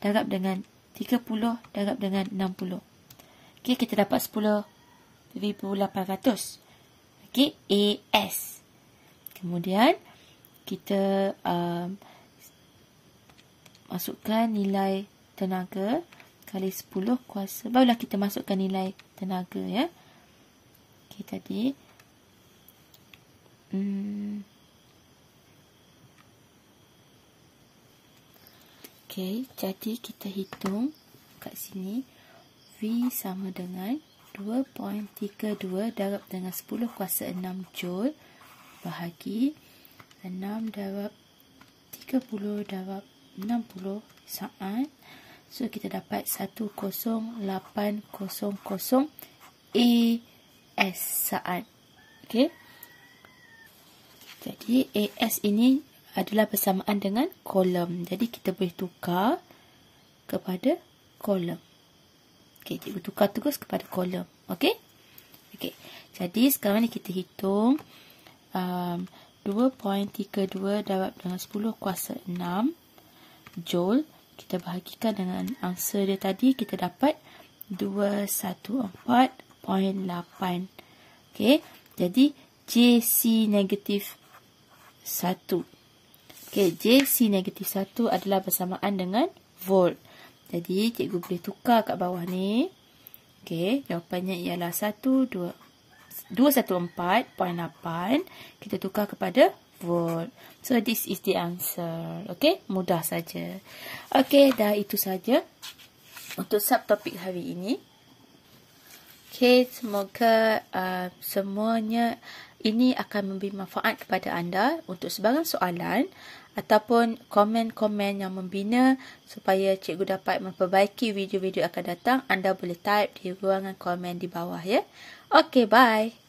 darab dengan 30 darab dengan 60. Okey, kita dapat 10,800. Okey, AS. Kemudian, kita um, masukkan nilai tenaga kali 10 kuasa. Barulah kita masukkan nilai tenaga, ya. Okey, tadi. Hmm... Okey, jadi kita hitung kat sini V sama dengan 2.32 darab dengan 10 kuasa 6 joule bahagi 6 darab 30 darab 60 saat. So kita dapat 10800 AS saat. Okey. Jadi AS ini adalah persamaan dengan kolom. Jadi kita boleh tukar kepada kolom. Okey, cikgu tukar terus kepada kolom. Okey? Okey. Jadi sekarang ni kita hitung um, 2.32 darab dengan 10 kuasa 6 joule. Kita bahagikan dengan angsa dia tadi, kita dapat 214.8. Okey, jadi JC negatif 1. Okey, JC negatif 1 adalah bersamaan dengan volt. Jadi, cikgu boleh tukar kat bawah ni. Okey, jawapannya ialah 214.8. Kita tukar kepada volt. So, this is the answer. Okey, mudah saja. Okey, dah itu saja untuk subtopik hari ini. Okey, semoga uh, semuanya ini akan memberi manfaat kepada anda untuk sebarang soalan ataupun komen-komen yang membina supaya cikgu dapat memperbaiki video-video akan datang, anda boleh type di ruangan komen di bawah ya. Okay, bye.